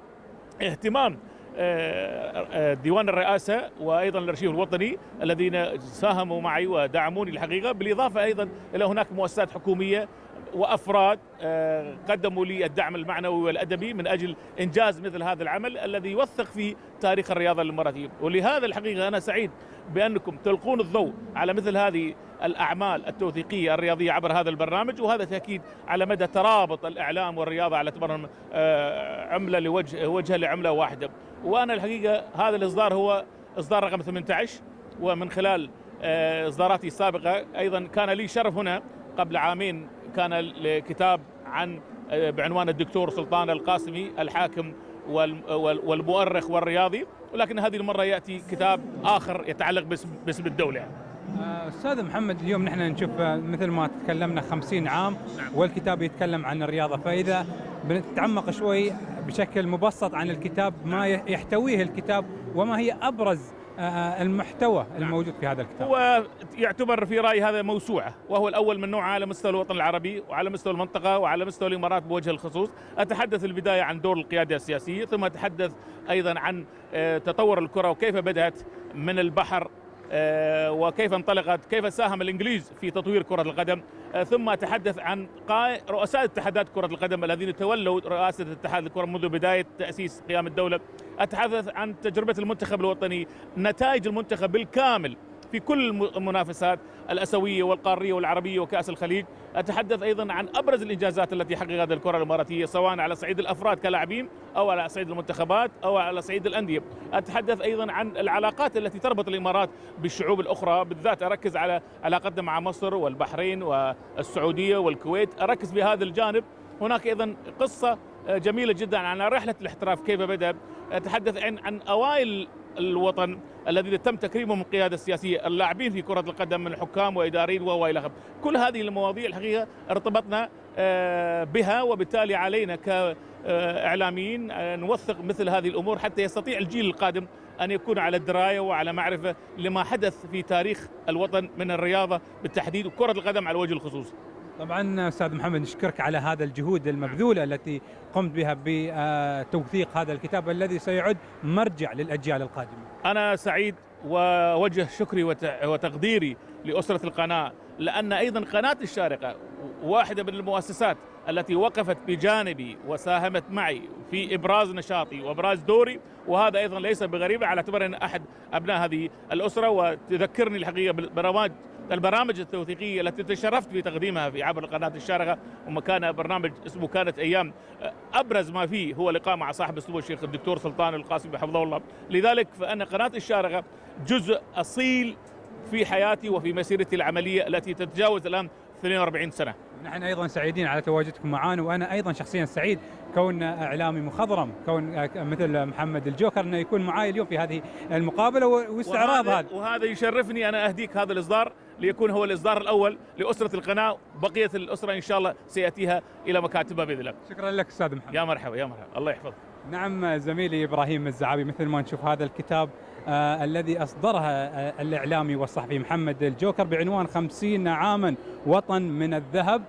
اهتمام آه، آه، ديوان الرئاسة وأيضا الأرشيف الوطني الذين ساهموا معي ودعموني الحقيقة بالإضافة أيضا إلى هناك مؤسسات حكومية وافراد آه، قدموا لي الدعم المعنوي والادبي من اجل انجاز مثل هذا العمل الذي يوثق في تاريخ الرياضه الاماراتيه، ولهذا الحقيقه انا سعيد بانكم تلقون الضوء على مثل هذه الاعمال التوثيقيه الرياضيه عبر هذا البرنامج وهذا تاكيد على مدى ترابط الاعلام والرياضه على اعتبارهم عمله لوجه وجهه لعمله واحده. وانا الحقيقه هذا الاصدار هو اصدار رقم 18 ومن خلال آه، اصداراتي السابقه ايضا كان لي شرف هنا قبل عامين كان لكتاب عن آه، بعنوان الدكتور سلطان القاسمي الحاكم والمؤرخ والرياضي ولكن هذه المره ياتي كتاب اخر يتعلق باسم باسم الدوله آه، استاذ محمد اليوم نحن نشوف مثل ما تكلمنا 50 عام نعم. والكتاب يتكلم عن الرياضه فاذا بنتعمق شوي بشكل مبسط عن الكتاب ما نعم. يحتويه الكتاب وما هي أبرز آه، آه، المحتوى نعم. الموجود في هذا الكتاب هو يعتبر في رأيي هذا موسوعة وهو الأول من نوعه على مستوى الوطن العربي وعلى مستوى المنطقة وعلى مستوى الإمارات بوجه الخصوص أتحدث في البداية عن دور القيادة السياسية ثم أتحدث أيضا عن آه، تطور الكرة وكيف بدأت من البحر آه، وكيف انطلقت كيف ساهم الإنجليز في تطوير كرة القدم آه، ثم أتحدث عن رؤساء اتحادات كرة القدم الذين تولوا رئاسة اتحاد الكرة منذ بداية تأسيس قيام الدولة أتحدث عن تجربة المنتخب الوطني نتائج المنتخب بالكامل في كل المنافسات الاسيويه والقاريه والعربيه وكاس الخليج، اتحدث ايضا عن ابرز الانجازات التي حققتها الكره الاماراتيه سواء على صعيد الافراد كلاعبين او على صعيد المنتخبات او على صعيد الانديه، اتحدث ايضا عن العلاقات التي تربط الامارات بالشعوب الاخرى، بالذات اركز على علاقتنا مع مصر والبحرين والسعوديه والكويت، اركز بهذا الجانب، هناك ايضا قصه جميله جدا عن رحله الاحتراف كيف بدا، اتحدث عن عن اوائل الوطن الذي تم تكريمه من قيادة السياسية اللاعبين في كرة القدم من حكام وإداريين وإلى آخره كل هذه المواضيع الحقيقة ارتبطنا آه، بها وبالتالي علينا كإعلاميين آه، نوثق مثل هذه الأمور حتى يستطيع الجيل القادم أن يكون على دراية وعلى معرفة لما حدث في تاريخ الوطن من الرياضة بالتحديد وكرة القدم على وجه الخصوص طبعا استاذ محمد نشكرك على هذا الجهود المبذوله التي قمت بها بتوثيق هذا الكتاب الذي سيعد مرجع للاجيال القادمه. انا سعيد ووجه شكري وتقديري لاسره القناه لان ايضا قناه الشارقه واحده من المؤسسات التي وقفت بجانبي وساهمت معي في ابراز نشاطي وابراز دوري وهذا ايضا ليس بغريب على اعتبار ان احد ابناء هذه الاسره وتذكرني الحقيقه برواج البرامج التوثيقية التي تشرفت بتقديمها في عبر القناة الشارقة ومكان برنامج اسمه كانت أيام آه، أبرز ما فيه هو لقاء مع صاحب السمو الشيخ الدكتور سلطان القاسمي حفظه الله لذلك فأن قناة الشارقة جزء أصيل في حياتي وفي مسيرتي العملية التي تتجاوز الآن 42 سنة نحن أيضا سعيدين على تواجدكم معانا وأنا أيضا شخصيا سعيد كون إعلامي مخضرم كون مثل محمد الجوكر أنه يكون معي اليوم في هذه المقابلة واستعراض هذا وهذا يشرفني أنا أهديك هذا الإصدار ليكون هو الإصدار الأول لأسرة القناة بقية الأسرة إن شاء الله سيأتيها إلى مكاتبها بإذن الله شكرا لك أستاذ محمد يا مرحبا يا مرحبا الله يحفظك نعم زميلي إبراهيم الزعابي مثل ما نشوف هذا الكتاب آه، الذي أصدرها آه، الإعلامي والصحفي محمد الجوكر بعنوان خمسين عاما وطن من الذهب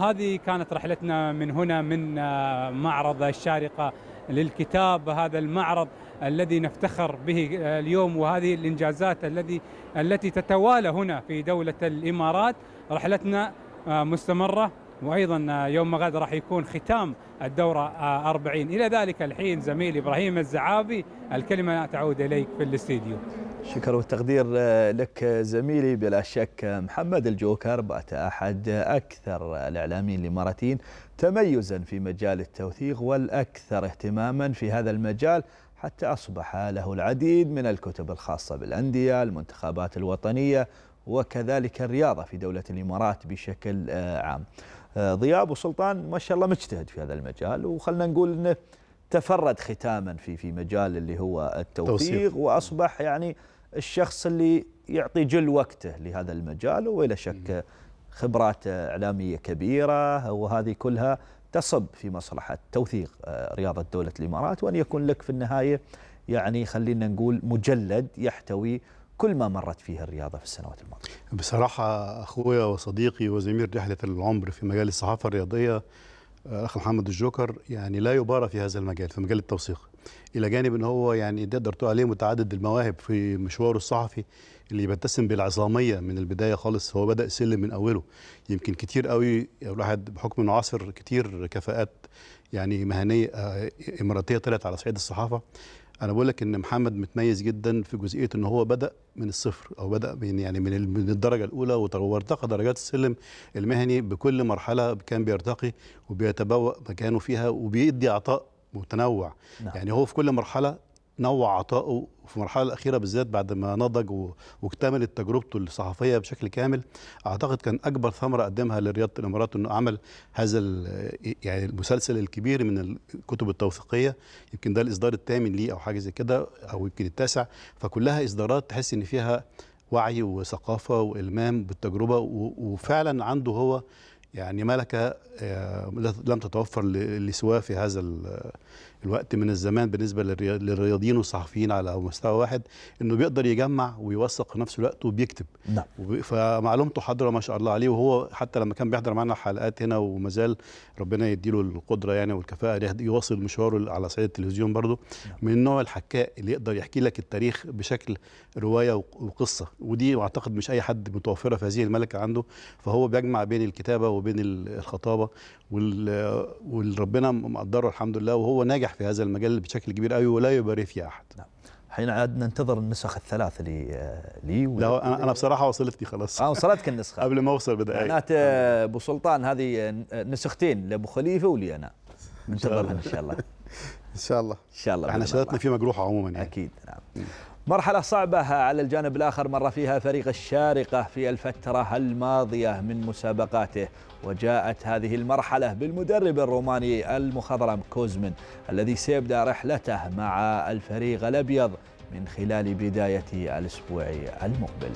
هذه كانت رحلتنا من هنا من آه، معرض الشارقة للكتاب هذا المعرض الذي نفتخر به اليوم وهذه الإنجازات الذي التي تتوالى هنا في دولة الإمارات رحلتنا مستمرة وايضا يوم غد راح يكون ختام الدوره 40 الى ذلك الحين زميلي ابراهيم الزعابي الكلمه تعود اليك في الاستديو شكر والتقدير لك زميلي بلا شك محمد الجوكر بات احد اكثر الاعلاميين الاماراتيين تميزا في مجال التوثيق والاكثر اهتماما في هذا المجال حتى اصبح له العديد من الكتب الخاصه بالانديه، المنتخبات الوطنيه وكذلك الرياضه في دوله الامارات بشكل عام. آه، ضياء ابو سلطان ما شاء الله مجتهد في هذا المجال وخلنا نقول انه تفرد ختاما في في مجال اللي هو التوثيق واصبح يعني الشخص اللي يعطي جل وقته لهذا المجال ولا شك خبرات اعلاميه كبيره وهذه كلها تصب في مصلحه توثيق آه، رياضه دوله الامارات وان يكون لك في النهايه يعني خلينا نقول مجلد يحتوي كل ما مرت فيه الرياضة في السنوات الماضية بصراحة أخويا وصديقي وزميل رحلة العمر في مجال الصحافة الرياضية الاخ آه، محمد الجوكر يعني لا يبارى في هذا المجال في مجال التوثيق الى جانب ان هو يعني تقدر تقول عليه متعدد المواهب في مشواره الصحفي اللي بيتسم بالعظاميه من البدايه خالص هو بدا سلم من اوله يمكن كتير قوي الواحد بحكم انه عاصر كتير كفاءات يعني مهنيه آه، اماراتيه طلعت على صعيد الصحافه انا بقول لك ان محمد متميز جدا في جزئيه ان هو بدا من الصفر او بدا من يعني من الدرجه الاولى وارتقى درجات السلم المهني بكل مرحله كان بيرتقي وبيتبوأ مكانه فيها وبيدي عطاء متنوع نعم. يعني هو في كل مرحله نوع عطائه في المرحله الاخيره بالذات بعد ما نضج واكتملت تجربته الصحفيه بشكل كامل اعتقد كان اكبر ثمره قدمها لرياضه الامارات انه عمل هذا يعني المسلسل الكبير من الكتب التوثيقيه يمكن ده الاصدار الثامن ليه او حاجه زي كده او يمكن التاسع فكلها اصدارات تحس ان فيها وعي وثقافه والمام بالتجربه وفعلا عنده هو يعني ملكه آه، لم تتوفر لسواه في هذا الوقت من الزمان بالنسبه للرياضيين والصحفيين على مستوى واحد انه بيقدر يجمع ويوثق في نفس الوقت وبيكتب نعم فمعلومته حاضره ما شاء الله عليه وهو حتى لما كان بيحضر معنا حلقات هنا ومازال ربنا يديله القدره يعني والكفاءه يواصل مشواره على صعيد التلفزيون برضه نعم. من النوع الحكاء اللي يقدر يحكي لك التاريخ بشكل روايه وقصه ودي اعتقد مش اي حد متوفره في هذه الملكه عنده فهو بيجمع بين الكتابه وبين الخطابه والربنا مقدره الحمد لله وهو ناجح ناجح في هذا المجال بشكل كبير قوي ولا يباري فيه احد نعم حين عاد ننتظر النسخ الثلاث لي آه، لي و... لا انا بصراحه وصلتني خلاص اه وصلتك النسخه قبل ما اوصل بدأ معناته ابو سلطان هذه آه، نسختين لابو خليفه ولي انا ننتظرها ان شاء الله ان شاء الله ان شاء الله احنا شهادتنا فيه مجروحه عموما يعني اكيد نعم مرحلة صعبة على الجانب الآخر مر فيها فريق الشارقة في الفترة الماضية من مسابقاته وجاءت هذه المرحلة بالمدرب الروماني المخضرم كوزمن الذي سيبدأ رحلته مع الفريق الأبيض من خلال بداية الأسبوع المقبل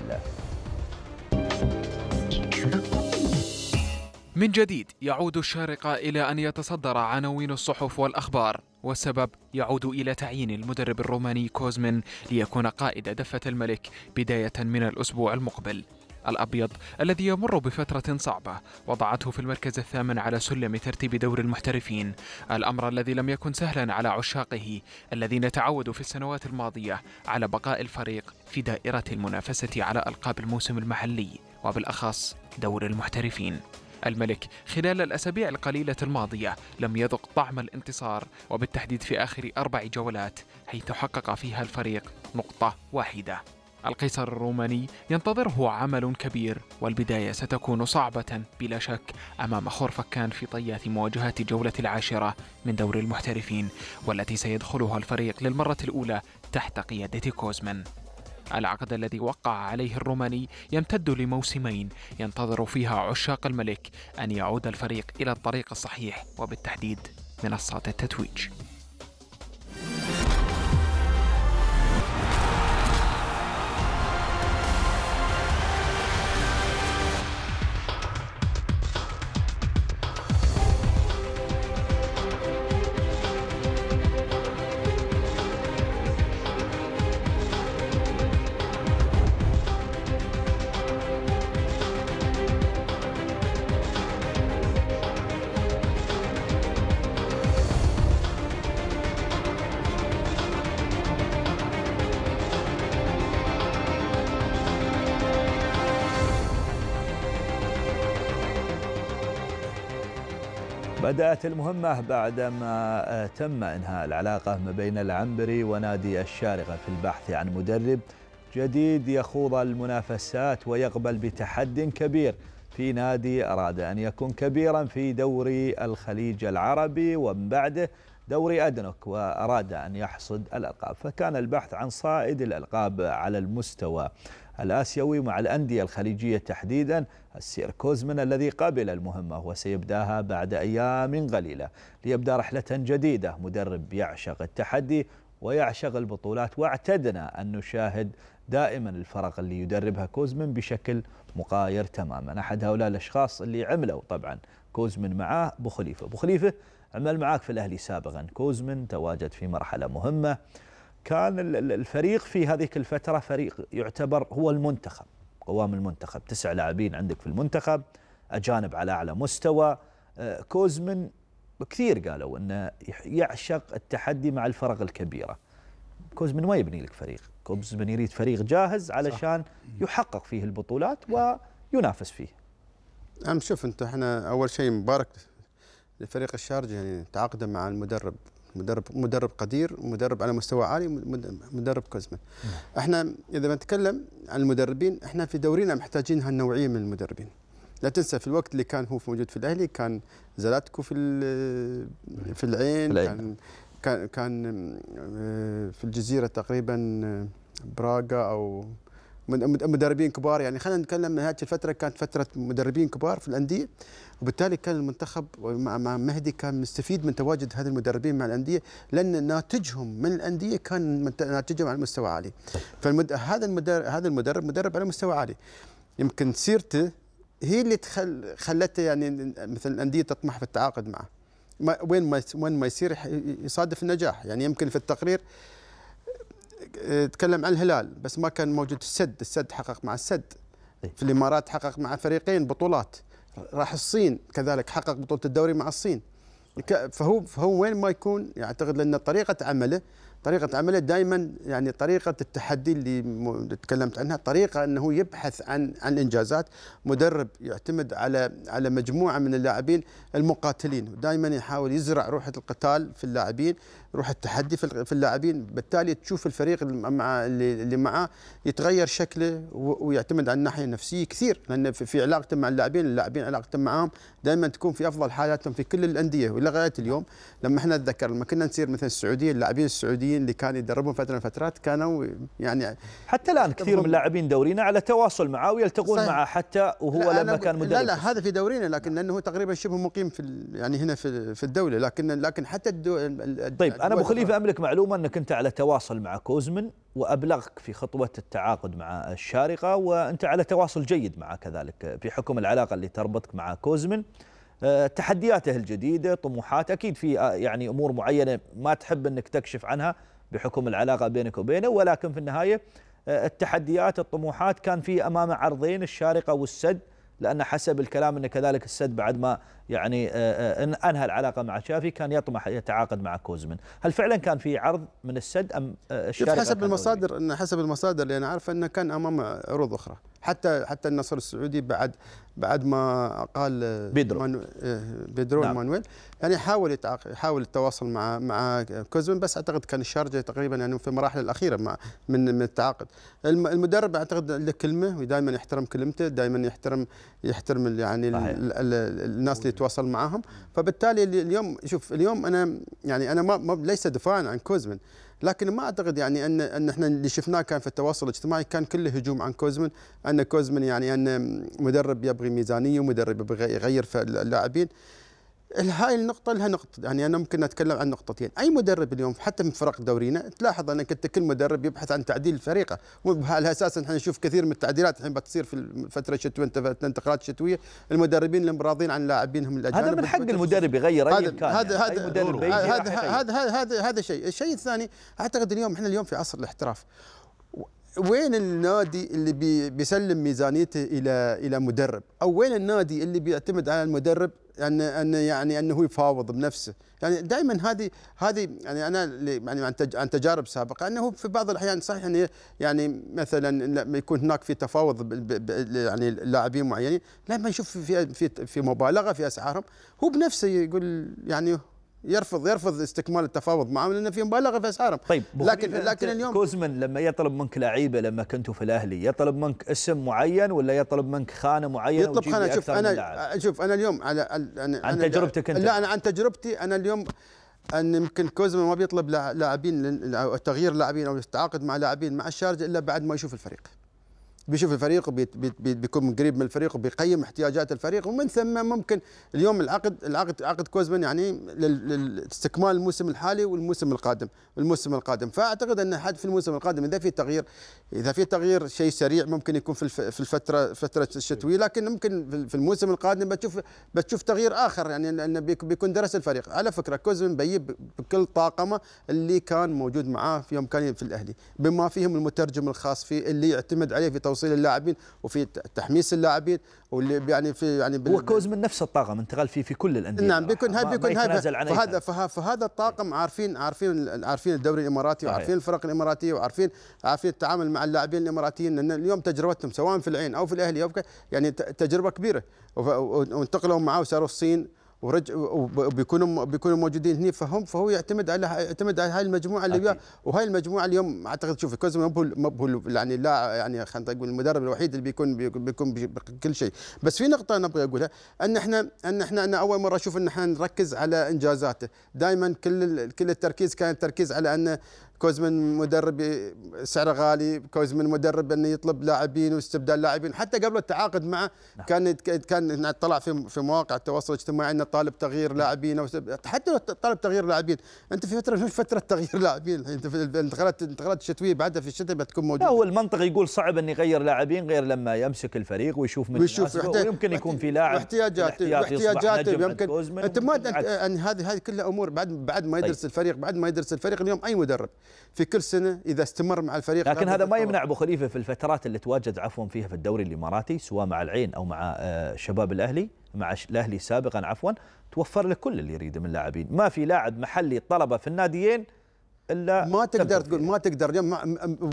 من جديد يعود الشارقة إلى أن يتصدر عناوين الصحف والأخبار والسبب يعود إلى تعيين المدرب الروماني كوزمين ليكون قائد دفة الملك بداية من الأسبوع المقبل الأبيض الذي يمر بفترة صعبة وضعته في المركز الثامن على سلم ترتيب دور المحترفين الأمر الذي لم يكن سهلا على عشاقه الذين تعودوا في السنوات الماضية على بقاء الفريق في دائرة المنافسة على ألقاب الموسم المحلي وبالأخص دور المحترفين الملك خلال الأسابيع القليلة الماضية لم يذق طعم الانتصار وبالتحديد في آخر أربع جولات حيث حقق فيها الفريق نقطة واحدة القيصر الروماني ينتظره عمل كبير والبداية ستكون صعبة بلا شك أمام خورفكان في طيات مواجهة الجولة العاشرة من دور المحترفين والتي سيدخلها الفريق للمرة الأولى تحت قيادة كوزمن العقد الذي وقع عليه الروماني يمتد لموسمين ينتظر فيها عشاق الملك أن يعود الفريق إلى الطريق الصحيح وبالتحديد منصات التتويج التحديات المهمة بعدما تم إنهاء العلاقة ما بين العنبري ونادي الشارقة في البحث عن مدرب جديد يخوض المنافسات ويقبل بتحد كبير في نادي أراد أن يكون كبيرا في دوري الخليج العربي ومن بعده دوري أدنك وأراد أن يحصد الألقاب فكان البحث عن صائد الألقاب على المستوى الآسيوي مع الأندية الخليجية تحديدا السير كوزمن الذي قبل المهمة وسيبداها بعد أيام قليلة ليبدأ رحلة جديدة مدرب يعشق التحدي ويعشق البطولات واعتدنا أن نشاهد دائما الفرق اللي يدربها كوزمن بشكل مقاير تماما أحد هؤلاء الأشخاص اللي عملوا طبعا كوزمن معاه بخليفة خليفة خليفة عمل معاك في الأهلي سابقا كوزمن تواجد في مرحلة مهمة كان الفريق في هذه الفترة فريق يعتبر هو المنتخب قوام المنتخب تسع لاعبين عندك في المنتخب أجانب على أعلى مستوى آه، كوزمن كثير قالوا أنه يعشق التحدي مع الفرق الكبيرة كوزمن ما يبني لك فريق كوزمن يريد فريق جاهز علشان يحقق فيه البطولات نعم. وينافس فيه نعم شوف انت احنا اول شيء مبارك لفريق الشارجه يعني تعاقده مع المدرب مدرب مدرب قدير مدرب على مستوى عالي مدرب كوزمان نعم. احنا اذا بنتكلم عن المدربين احنا في دورينا محتاجين هالنوعيه من المدربين لا تنسى في الوقت اللي كان هو موجود في الاهلي كان زلاتكو في في العين, العين. كان كان آه، في الجزيره تقريبا آه، براغا او مدربين كبار يعني خلينا نتكلم هذه الفتره كانت فتره مدربين كبار في الانديه وبالتالي كان المنتخب مع مهدي كان مستفيد من تواجد هذه المدربين مع الانديه لان ناتجهم من الانديه كان ناتجهم على مستوى عالي فهذا هذا المدرب هذا المدرب مدرب على مستوى عالي يمكن سيرته هي اللي تخل... خلته يعني مثل الانديه تطمح في التعاقد معه ما... وين ما وين ما يصير يصادف النجاح يعني يمكن في التقرير تكلم عن الهلال بس ما كان موجود السد السد حقق مع السد إيه. في الامارات حقق مع فريقين بطولات راح الصين كذلك حقق بطوله الدوري مع الصين فهو فهو وين ما يكون يعتقد ان طريقه عمله طريقة عمله دائما يعني طريقة التحدي اللي تكلمت عنها طريقة أنه يبحث عن عن الإنجازات مدرب يعتمد على على مجموعة من اللاعبين المقاتلين دائما يحاول يزرع روحة القتال في اللاعبين روح التحدي في اللاعبين بالتالي تشوف الفريق مع اللي معاه يتغير شكله ويعتمد على الناحية النفسية كثير لأن في علاقته مع اللاعبين اللاعبين علاقتهم معاهم دائما تكون في أفضل حالاتهم في كل الأندية ولغاية اليوم لما احنا نتذكر لما كنا نصير مثلا السعودية اللاعبين السعوديين السعوديين اللي كانوا يدربون فتره من الفترات كانوا يعني حتى الان كثير من لاعبين دورينا على تواصل معه ويلتقون معه حتى وهو لما كان مدرب لا لا هذا في دورينا لكن لانه تقريبا شبه مقيم في يعني هنا في, في الدوله لكن لكن حتى الدو طيب انا ابو خليفه املك معلومه انك انت على تواصل مع كوزمن وابلغك في خطوه التعاقد مع الشارقه وانت على تواصل جيد معه كذلك في حكم العلاقه اللي تربطك مع كوزمن آه، تحدياته الجديده طموحات اكيد في آه، يعني امور معينه ما تحب انك تكشف عنها بحكم العلاقه بينك وبينه ولكن في النهايه آه، التحديات الطموحات كان في امامه عرضين الشارقه والسد لان حسب الكلام ان كذلك السد بعد ما يعني آه، آه، انهى العلاقه مع شافي كان يطمح يتعاقد مع كوزمن، هل فعلا كان في عرض من السد ام آه، الشركه حسب المصادر ان حسب المصادر اللي انا عارفه انه كان امام عروض اخرى، حتى حتى النصر السعودي بعد بعد ما قال بيدرو مانو... بيدرو نعم. مانويل يعني حاول يحاول التواصل مع مع كوزمن بس اعتقد كان الشارجه تقريبا يعني في المراحل الاخيره مع من من التعاقد المدرب اعتقد له كلمه ودائما يحترم كلمته دائما يحترم يحترم يعني صحيح. الناس اللي يتواصل معهم فبالتالي اليوم شوف اليوم انا يعني انا ما ليس دفاعا عن كوزمن لكن ما اعتقد يعني ان ان احنا اللي شفناه كان في التواصل الاجتماعي كان كله هجوم عن كوزمن ان كوزمن يعني ان مدرب يبغي ميزانيه ومدرب يبغي يغير في اللاعبين هاي النقطة لها نقطة يعني أنا ممكن أتكلم عن نقطتين أي مدرب اليوم حتى من فرق دورينا تلاحظ أنك أنت كل مدرب يبحث عن تعديل فريقه وعلى أساس احنا نشوف كثير من التعديلات الحين بتصير في الفترة الشتوية الانتقالات الشتوية المدربين اللي مراضين عن لاعبينهم الأجانب هذا من حق المدرب يغير أي كان هذا يعني هذا هذا هذا هذا هذا شيء الشيء الثاني أعتقد اليوم احنا اليوم في عصر الاحتراف وين النادي اللي بي بيسلم ميزانيته الى الى مدرب او وين النادي اللي بيعتمد على المدرب ان ان يعني انه يفاوض بنفسه، يعني دائما هذه هذه يعني انا يعني عن تجارب سابقه انه في بعض الاحيان صحيح يعني, يعني مثلا لما يكون هناك في تفاوض يعني لاعبين معينين لما يشوف في في في مبالغه في اسعارهم هو بنفسه يقول يعني يرفض يرفض استكمال التفاوض معهم لان في مبالغه في اسعارهم طيب لكن لكن اليوم كوزمن لما يطلب منك لعيبه لما كنتوا في الاهلي يطلب منك اسم معين ولا يطلب منك خانه معينه يطلب خانه شوف انا شوف انا اليوم على أنا عن تجربتك انت لا انا عن تجربتي انا اليوم ان يمكن كوزمان ما بيطلب لاعبين تغيير لاعبين او التعاقد مع لاعبين مع الشارجه الا بعد ما يشوف الفريق بيشوف الفريق بيكون قريب من الفريق وبيقيم احتياجات الفريق ومن ثم ممكن اليوم العقد العقد عقد كوزمان يعني لاستكمال الموسم الحالي والموسم القادم الموسم القادم فاعتقد ان حد في الموسم القادم اذا في تغيير اذا في تغيير شيء سريع ممكن يكون في الفتره فتره الشتويه لكن ممكن في الموسم القادم بتشوف بتشوف تغيير اخر يعني لأن بيكون درس الفريق على فكره كوزمان بيجيب بكل طاقمه اللي كان موجود معاه في يوم كان في الاهلي بما فيهم المترجم الخاص فيه اللي يعتمد عليه في توصيل توصيل اللاعبين وفي تحميس اللاعبين واللي يعني في يعني هو كوز من نفس الطاقم انتقل فيه في كل الانديه نعم بيكون هاي بيكون هاي فهذا فهذا الطاقم عارفين عارفين عارفين الدوري الاماراتي وعارفين الفرق الاماراتيه وعارفين عارفين التعامل مع اللاعبين الاماراتيين لان اليوم تجربتهم سواء في العين او في الاهلي او يعني تجربه كبيره وانتقلوا معاه وصاروا الصين ورج وبيكونوا بيكونوا موجودين هنا فهم فهو يعتمد على يعتمد على هاي المجموعه اللي وياه وهاي المجموعه اليوم اعتقد شوف كوزما ما هو يعني لا يعني خلينا نقول المدرب الوحيد اللي بيكون بيكون بكل شيء بس في نقطه انا ابغى اقولها ان احنا ان احنا انا اول مره اشوف ان احنا نركز على انجازاته دائما كل كل التركيز كان تركيز على ان كوزمن مدرب سعره غالي كوزمن مدرب انه يطلب لاعبين واستبدال لاعبين حتى قبل التعاقد معه نعم. كان كان طلع في في مواقع التواصل الاجتماعي انه طالب تغيير نعم. لاعبين حتى لو طالب تغيير لاعبين انت في فتره مش فتره تغيير لاعبين انت في الانتقالات الانتقالات الشتويه بعدها في الشتاء بتكون موجوده لا هو المنطق يقول صعب انه يغير لاعبين غير لما يمسك الفريق ويشوف من ويشوف ويمكن يكون في لاعب احتياجات احتياجات يمكن انت ما هذه هذه كلها امور بعد بعد ما طيب. يدرس الفريق بعد ما يدرس الفريق اليوم اي مدرب في كل سنه اذا استمر مع الفريق لكن هذا ما يمنع ابو خليفه في الفترات اللي تواجد عفوا فيها في الدوري الاماراتي سواء مع العين او مع آه، شباب الاهلي مع الاهلي سابقا عفوا توفر لك كل اللي يريده من اللاعبين ما في لاعب محلي طلبه في الناديين الا ما تقدر تقول ما تقدر يوم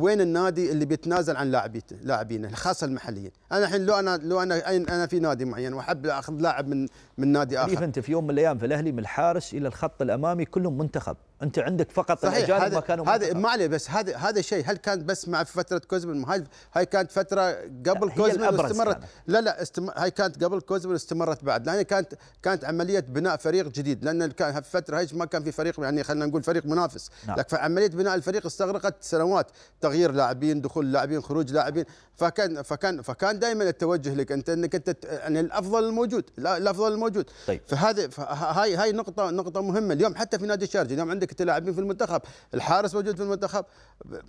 وين النادي اللي بيتنازل عن لاعبيته لاعبينه خاصه المحليين انا الحين لو انا لو انا انا في نادي معين واحب اخذ لاعب من من نادي اخر انت في يوم من الايام في الاهلي من الحارس الى الخط الامامي كلهم منتخب انت عندك فقط الاجانب ما كانوا هذا ما عليه بس هذا هذا الشيء هل كان بس مع فتره كوزمن هاي هاي كانت فتره قبل كوزمن واستمرت يعني. لا لا استم... هاي كانت قبل كوزمن استمرت بعد لان كانت كانت عمليه بناء فريق جديد لان كان في الفتره هاي ما كان في فريق يعني خلينا نقول فريق منافس نعم. لكن فعمليه بناء الفريق استغرقت سنوات تغيير لاعبين دخول لاعبين خروج لاعبين فكان فكان فكان دائما التوجه لك انت انك انت يعني الافضل الموجود الافضل الموجود موجود طيب. فهذه هاي هاي نقطه نقطه مهمه اليوم حتى في نادي الشارجه اليوم عندك تلاعبين في المنتخب الحارس موجود في المنتخب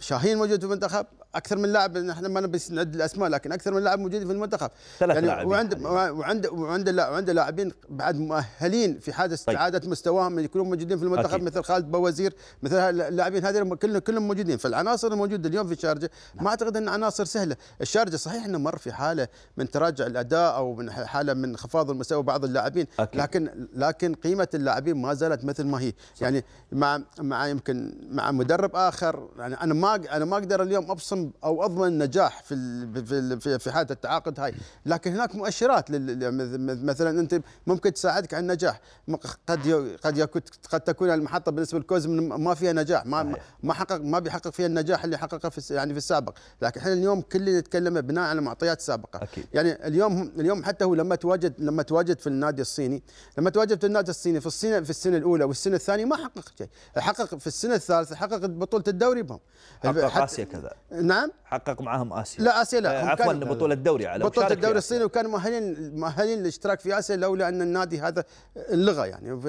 شاهين موجود في المنتخب اكثر من لاعب احنا ما نبي نعد الاسماء لكن اكثر من لاعب موجود في المنتخب ثلاث يعني لاعبين وعند وعند وعند وعند لاعبين بعد مؤهلين في حاله استعاده طيب. مستواهم يكونوا موجودين في المنتخب أكيد. مثل خالد بوزير مثل اللاعبين هذول كلهم كلهم موجودين فالعناصر الموجوده اليوم في الشارجه نعم. ما اعتقد ان عناصر سهله الشارجه صحيح انه مر في حاله من تراجع الاداء او من حاله من انخفاض المستوى بعض اللاعبين اللاعبين أكيد. لكن لكن قيمه اللاعبين ما زالت مثل ما هي صح. يعني مع مع يمكن مع مدرب اخر يعني انا ما انا ما اقدر اليوم ابصم او اضمن نجاح في في في حاله التعاقد هاي لكن هناك مؤشرات يعني مثلا انت ممكن تساعدك على النجاح قد قد قد تكون المحطه بالنسبه لكوزم ما فيها نجاح ما ما حقق ما بيحقق فيها النجاح اللي حققه في يعني في السابق لكن احنا اليوم كلنا نتكلم بناء على معطيات سابقه أكيد. يعني اليوم اليوم حتى هو لما تواجد لما تواجد في النادي النادي الصيني لما تواجدت النادي الصيني في السنه في السنه الاولى والسنه الثانيه ما حقق شيء حقق في السنه الثالثه حقق بطوله الدوري بهم حقق اسيا كذا نعم حقق معاهم اسيا لا اسيا لا آه، عفوا كان... بطوله الدوري على بطوله الدوري الصيني وكانوا مؤهلين مؤهلين للاشتراك في اسيا لولا ان النادي هذا اللغه يعني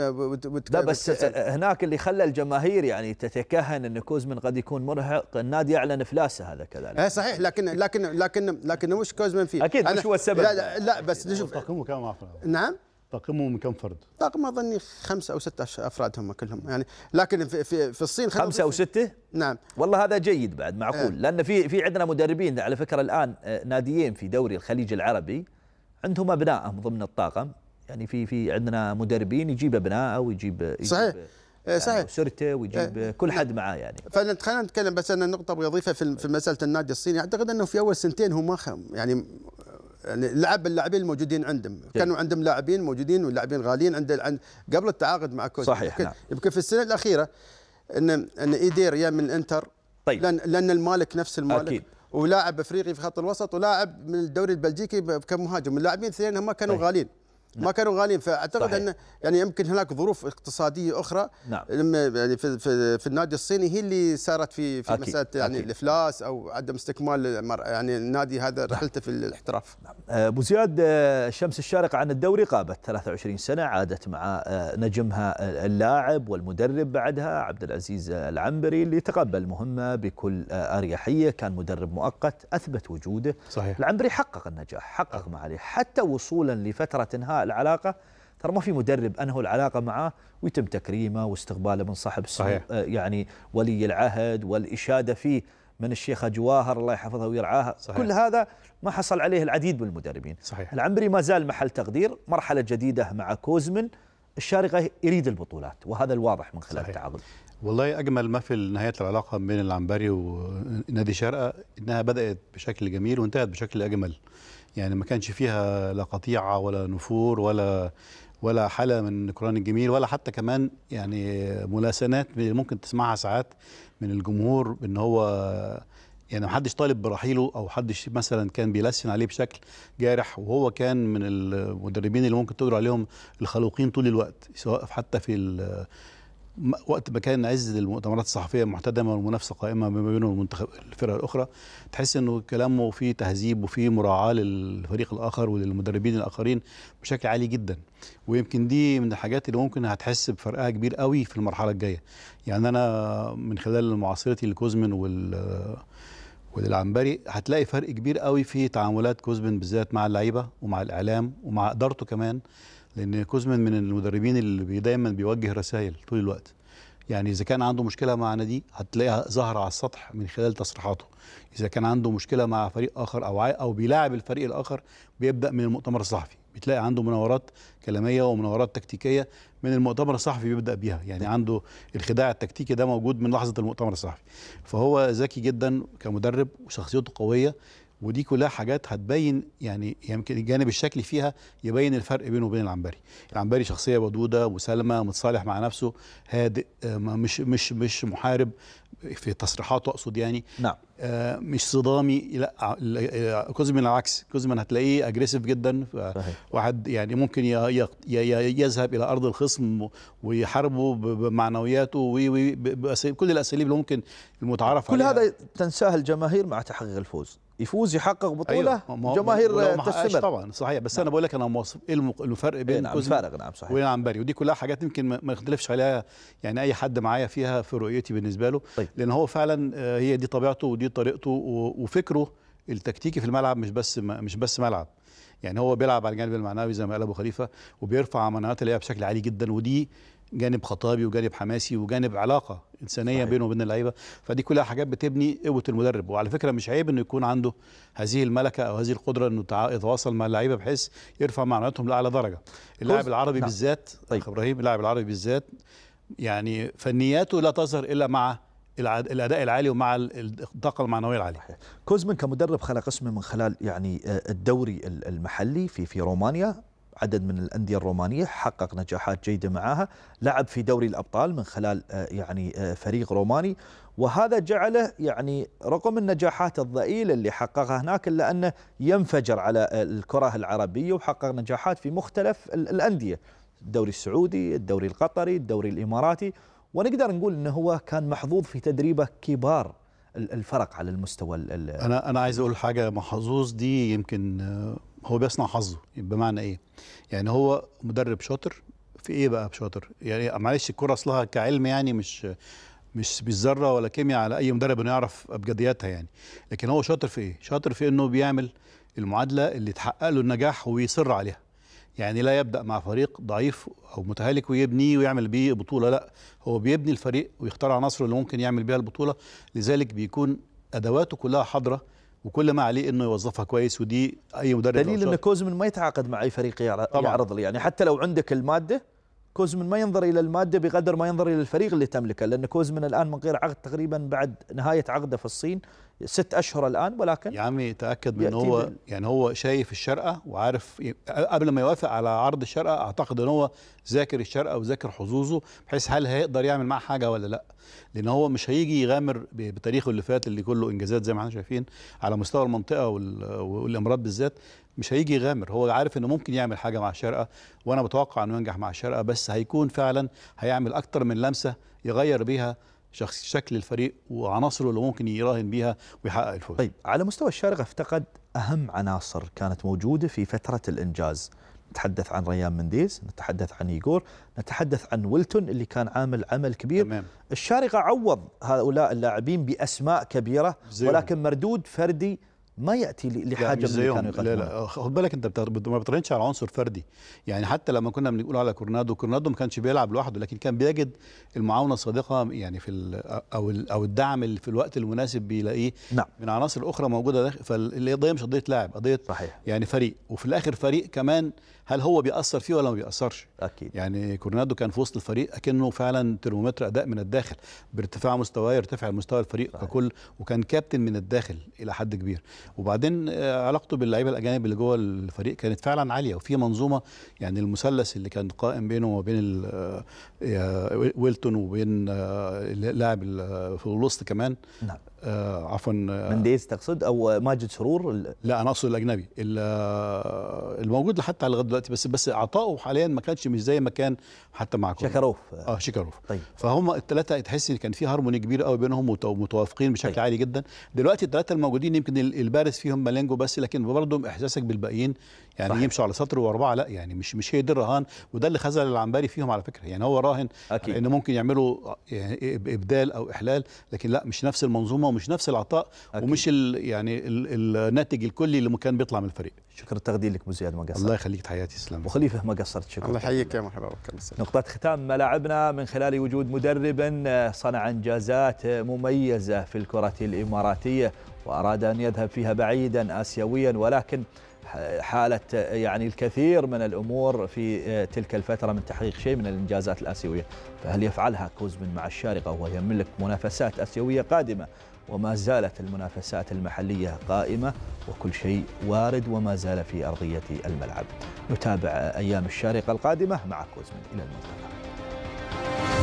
لا بس آه، هناك اللي خلى الجماهير يعني تتكهن ان كوزمن قد يكون مرهق النادي اعلن افلاسه هذا كذلك اي صحيح لكن لكن لكن لكن وش كوزمن فيه اكيد مش هو السبب لا لا, لا بس نشوف نعم طاقمهم من كم فرد؟ طاقم اظني خمسه او سته افراد هم كلهم يعني لكن في في, في الصين خمسه او سته؟ نعم والله هذا جيد بعد معقول إيه. لان في في عندنا مدربين على فكره الان آه، ناديين في دوري الخليج العربي عندهم ابنائهم ضمن الطاقم يعني في في عندنا مدربين يجيب ابنائه ويجيب, يجيب صحيح آه، إيه، يعني صحيح سرته ويجيب أه كل حد معاه يعني خلينا نتكلم بس انا نقطه ابغى اضيفها في مساله النادي الصيني اعتقد انه في اول سنتين هو ما يعني يعني لعب اللاعبين الموجودين عندهم كانوا عندهم لاعبين موجودين واللاعبين غاليين عند قبل التعاقد مع كوتش صحيح يمكن, نعم. يمكن في السنه الاخيره ان ان ايدير يا من الانتر طيب لان, لأن المالك نفس المالك أكيد. ولاعب افريقي في خط الوسط ولاعب من الدوري البلجيكي كمهاجم اللاعبين الاثنين هم كانوا طيب. غاليين نعم. ما كانوا غاليين فاعتقد صحيح. ان يعني يمكن هناك ظروف اقتصاديه اخرى نعم. يعني في, في, في النادي الصيني هي اللي صارت في في مساله يعني أكيد. الافلاس او عدم استكمال يعني النادي هذا نعم. رحلته في الاحتراف نعم آه، ابو زياد الشمس آه، الشارقه عن الدوري غابت 23 سنه عادت مع آه، نجمها اللاعب والمدرب بعدها عبد العزيز العنبري اللي تقبل المهمه بكل اريحيه كان مدرب مؤقت اثبت وجوده صحيح. العنبري حقق النجاح حقق ما عليه حتى وصولا لفتره انهاء العلاقه ترى ما في مدرب انهوا العلاقه معاه ويتم تكريمه واستقباله من صاحب صحيح. آه، يعني ولي العهد والاشاده فيه من الشيخه جواهر الله يحفظها ويرعاها صحيح. كل هذا ما حصل عليه العديد من المدربين صحيح. العنبري ما زال محل تقدير مرحله جديده مع كوزمن الشارقه يريد البطولات وهذا الواضح من خلال التعاقد والله اجمل ما في نهايه العلاقه بين العنبري ونادي شارقه انها بدات بشكل جميل وانتهت بشكل اجمل يعني ما كانش فيها لا قطيعه ولا نفور ولا ولا حاله من نكران الجميل ولا حتى كمان يعني ملاسنات ممكن تسمعها ساعات من الجمهور بان هو يعني محدش طالب برحيله او حدش مثلا كان بيلسن عليه بشكل جارح وهو كان من المدربين اللي ممكن تقدر عليهم الخلوقين طول الوقت سواء حتى في وقت ما كان عز المؤتمرات الصحفيه محتدمه والمنافسه قائمه ما بينه والمنتخب الفرق الاخرى تحس انه كلامه فيه تهذيب وفيه مراعاه للفريق الاخر وللمدربين الاخرين بشكل عالي جدا ويمكن دي من الحاجات اللي ممكن هتحس بفرقها كبير قوي في المرحله الجايه يعني انا من خلال معاصرتي لكوزمن وال وللعنبري هتلاقي فرق كبير قوي في تعاملات كوزمن بالذات مع اللعيبه ومع الاعلام ومع ادارته كمان لان كوزمان من المدربين اللي دايما بيوجه رسائل طول الوقت يعني اذا كان عنده مشكله مع نادي هتلاقيها ظاهره على السطح من خلال تصريحاته اذا كان عنده مشكله مع فريق اخر او او بيلاعب الفريق الاخر بيبدا من المؤتمر الصحفي بتلاقي عنده مناورات كلاميه ومناورات تكتيكيه من المؤتمر الصحفي بيبدا بيها يعني عنده الخداع التكتيكي ده موجود من لحظه المؤتمر الصحفي فهو ذكي جدا كمدرب وشخصيته قويه ودي كلها حاجات هتبين يعني يمكن الجانب الشكلي فيها يبين الفرق بينه وبين العنبري العنبري شخصيه ودوده مسالمه متصالح مع نفسه هادئ آه، مش مش مش محارب في تصريحاته اقصد يعني نعم آه مش صدامي لا جزء آه، من العكس جزء من هتلاقيه اجريسيف جدا واحد يعني ممكن يذهب الى ارض الخصم ويحاربه بمعنوياته وكل الاساليب اللي ممكن المتعارف كل عليها كل هذا تنساه الجماهير مع تحقيق الفوز يفوز يحقق بطوله أيوة. جماهير تستمر طبعا صحيح بس نعم. انا بقول لك انا مواصف ايه الفرق بين إيه نعم الفارق نعم صحيح وين باري ودي كلها حاجات يمكن ما يختلفش عليها يعني اي حد معايا فيها في رؤيتي بالنسبه له طيب. لان هو فعلا آه، هي دي طبيعته ودي طريقته وفكره التكتيكي في الملعب مش بس مش بس ملعب يعني هو بيلعب على الجانب المعنوي زي ما قال ابو خليفه وبيرفع معنويات اللعيبه بشكل عالي جدا ودي جانب خطابي وجانب حماسي وجانب علاقه انسانيه صحيح. بينه وبين اللعيبه فدي كلها حاجات بتبني قوه المدرب وعلى فكره مش عيب انه يكون عنده هذه الملكه او هذه القدره انه يتواصل مع اللعيبه بحيث يرفع معنوياتهم لاعلى درجه اللاعب العربي نعم. بالذات طيب. ابراهيم اللاعب العربي بالذات يعني فنياته لا تظهر الا مع الاداء العالي ومع الطاقه المعنويه العاليه كوزمن كمدرب خلق اسمه من خلال يعني آه، الدوري المحلي في في رومانيا عدد من الأندية الرومانية حقق نجاحات جيدة معها لعب في دوري الأبطال من خلال آه، يعني آه، فريق روماني وهذا جعله يعني رغم النجاحات الضئيلة اللي حققها هناك إلا أنه ينفجر على آه، الكرة العربية وحقق نجاحات في مختلف الأندية الدوري السعودي الدوري القطري الدوري الإماراتي ونقدر نقول أنه هو كان محظوظ في تدريبه كبار الفرق على المستوى انا انا عايز اقول حاجه محظوظ دي يمكن هو بيصنع حظه بمعنى ايه يعني هو مدرب شاطر في ايه بقى شاطر يعني معلش الكره اصلها كعلم يعني مش مش بالذره ولا كيمياء على اي مدرب انه يعرف ابجدياتها يعني لكن هو شاطر في ايه شاطر في انه بيعمل المعادله اللي تحقق له النجاح ويصر عليها يعني لا يبدا مع فريق ضعيف او متهالك ويبنيه ويعمل بيه بطوله لا هو بيبني الفريق ويختار عناصره اللي ممكن يعمل بيها البطوله لذلك بيكون ادواته كلها حاضره وكل ما عليه انه يوظفها كويس ودي اي مدرب دليل ان كوزمن ما يتعاقد مع اي فريق يعرض له يعني حتى لو عندك الماده كوزمن ما ينظر الى الماده بقدر ما ينظر الى الفريق اللي تملكه لان كوزمن الان من غير عقد تقريبا بعد نهايه عقده في الصين ست اشهر الان ولكن يا عمي تاكد من هو يعني هو شايف الشرقه وعارف قبل ما يوافق على عرض الشرقه اعتقد ان هو ذاكر الشرقه وذاكر حظوظه بحيث هل هيقدر يعمل معاه حاجه ولا لا لان هو مش هيجي يغامر بتاريخه اللي فات اللي كله انجازات زي ما احنا شايفين على مستوى المنطقه والامارات بالذات مش هيجي يغامر هو عارف انه ممكن يعمل حاجه مع الشرقه وانا بتوقع انه ينجح مع الشرقه بس هيكون فعلا هيعمل اكتر من لمسه يغير بيها شخص شكل الفريق وعناصره اللي ممكن يراهن بيها ويحقق الفوز طيب على مستوى الشارقة افتقد أهم عناصر كانت موجودة في فترة الإنجاز نتحدث عن ريان منديز نتحدث عن إيجور نتحدث عن ويلتون اللي كان عامل عمل كبير تمام. الشارقة عوض هؤلاء اللاعبين بأسماء كبيرة زيهم. ولكن مردود فردي ما ياتي لحاجه يعني زي كانوا لا لا خد بالك انت ما بترنش على عنصر فردي يعني حتى لما كنا بنقول على كورنادو كورنادو ما كانش بيلعب لوحده لكن كان بيجد المعاونه الصادقه يعني في او او الدعم اللي في الوقت المناسب بيلاقيه نعم. من عناصر اخرى موجوده داخل فالقضيه مش قضيه لاعب قضيه صحيح يعني فريق وفي الاخر فريق كمان هل هو بيأثر فيه ولا ما بيأثرش اكيد يعني كورنادو كان في وسط الفريق اكنه فعلا ترمومتر اداء من الداخل بارتفاع مستواه يرتفع مستوى الفريق صحيح. ككل وكان كابتن من الداخل الى حد كبير وبعدين آه، علاقته باللعيبه الاجانب اللي جوه الفريق كانت فعلا عاليه وفي منظومه يعني المثلث اللي كان قائم بينه وبين آه، ويلتون وبين آه، اللاعب في الوسط كمان نعم. آه عفوا آه، منديز تقصد او ماجد سرور لا انا اقصد الاجنبي آه، الموجود حتى لغايه دلوقتي بس بس عطائه حاليا ما كانش مش زي ما كان حتى مع كورونا شكروف اه شكروف طيب فهم الثلاثه تحس ان كان في هارموني كبير قوي بينهم متوافقين بشكل طيب. عالي جدا دلوقتي الثلاثه الموجودين يمكن البارز فيهم مالينجو بس لكن برضه احساسك بالباقيين يعني صحيح. يمشوا على سطر واربعه لا يعني مش مش هي دي الرهان وده اللي خذل العنبري فيهم على فكره يعني هو راهن أكيد. ان ممكن يعملوا يعني ابدال او احلال لكن لا مش نفس المنظومه ومش نفس العطاء أكيد. ومش الـ يعني الـ الناتج الكلي اللي كان بيطلع من الفريق شكرا تقدير لك ابو زياد ما قصرت الله يخليك تحياتي تسلم وخليفه ما قصرت شكرا الله يحييك يا مرحبا نقطه ختام ملاعبنا من خلال وجود مدرب آه، صنع انجازات آه، مميزه في الكره الاماراتيه واراد ان يذهب فيها بعيدا اسيويا ولكن حالة يعني الكثير من الأمور في آه، تلك الفترة من تحقيق شيء من الإنجازات الآسيوية فهل يفعلها كوزمن مع الشارقة وهي يملك منافسات آسيوية قادمة وما زالت المنافسات المحلية قائمة وكل شيء وارد وما زال في أرضية الملعب نتابع أيام الشارقة القادمة مع كوزمن إلى المنتخب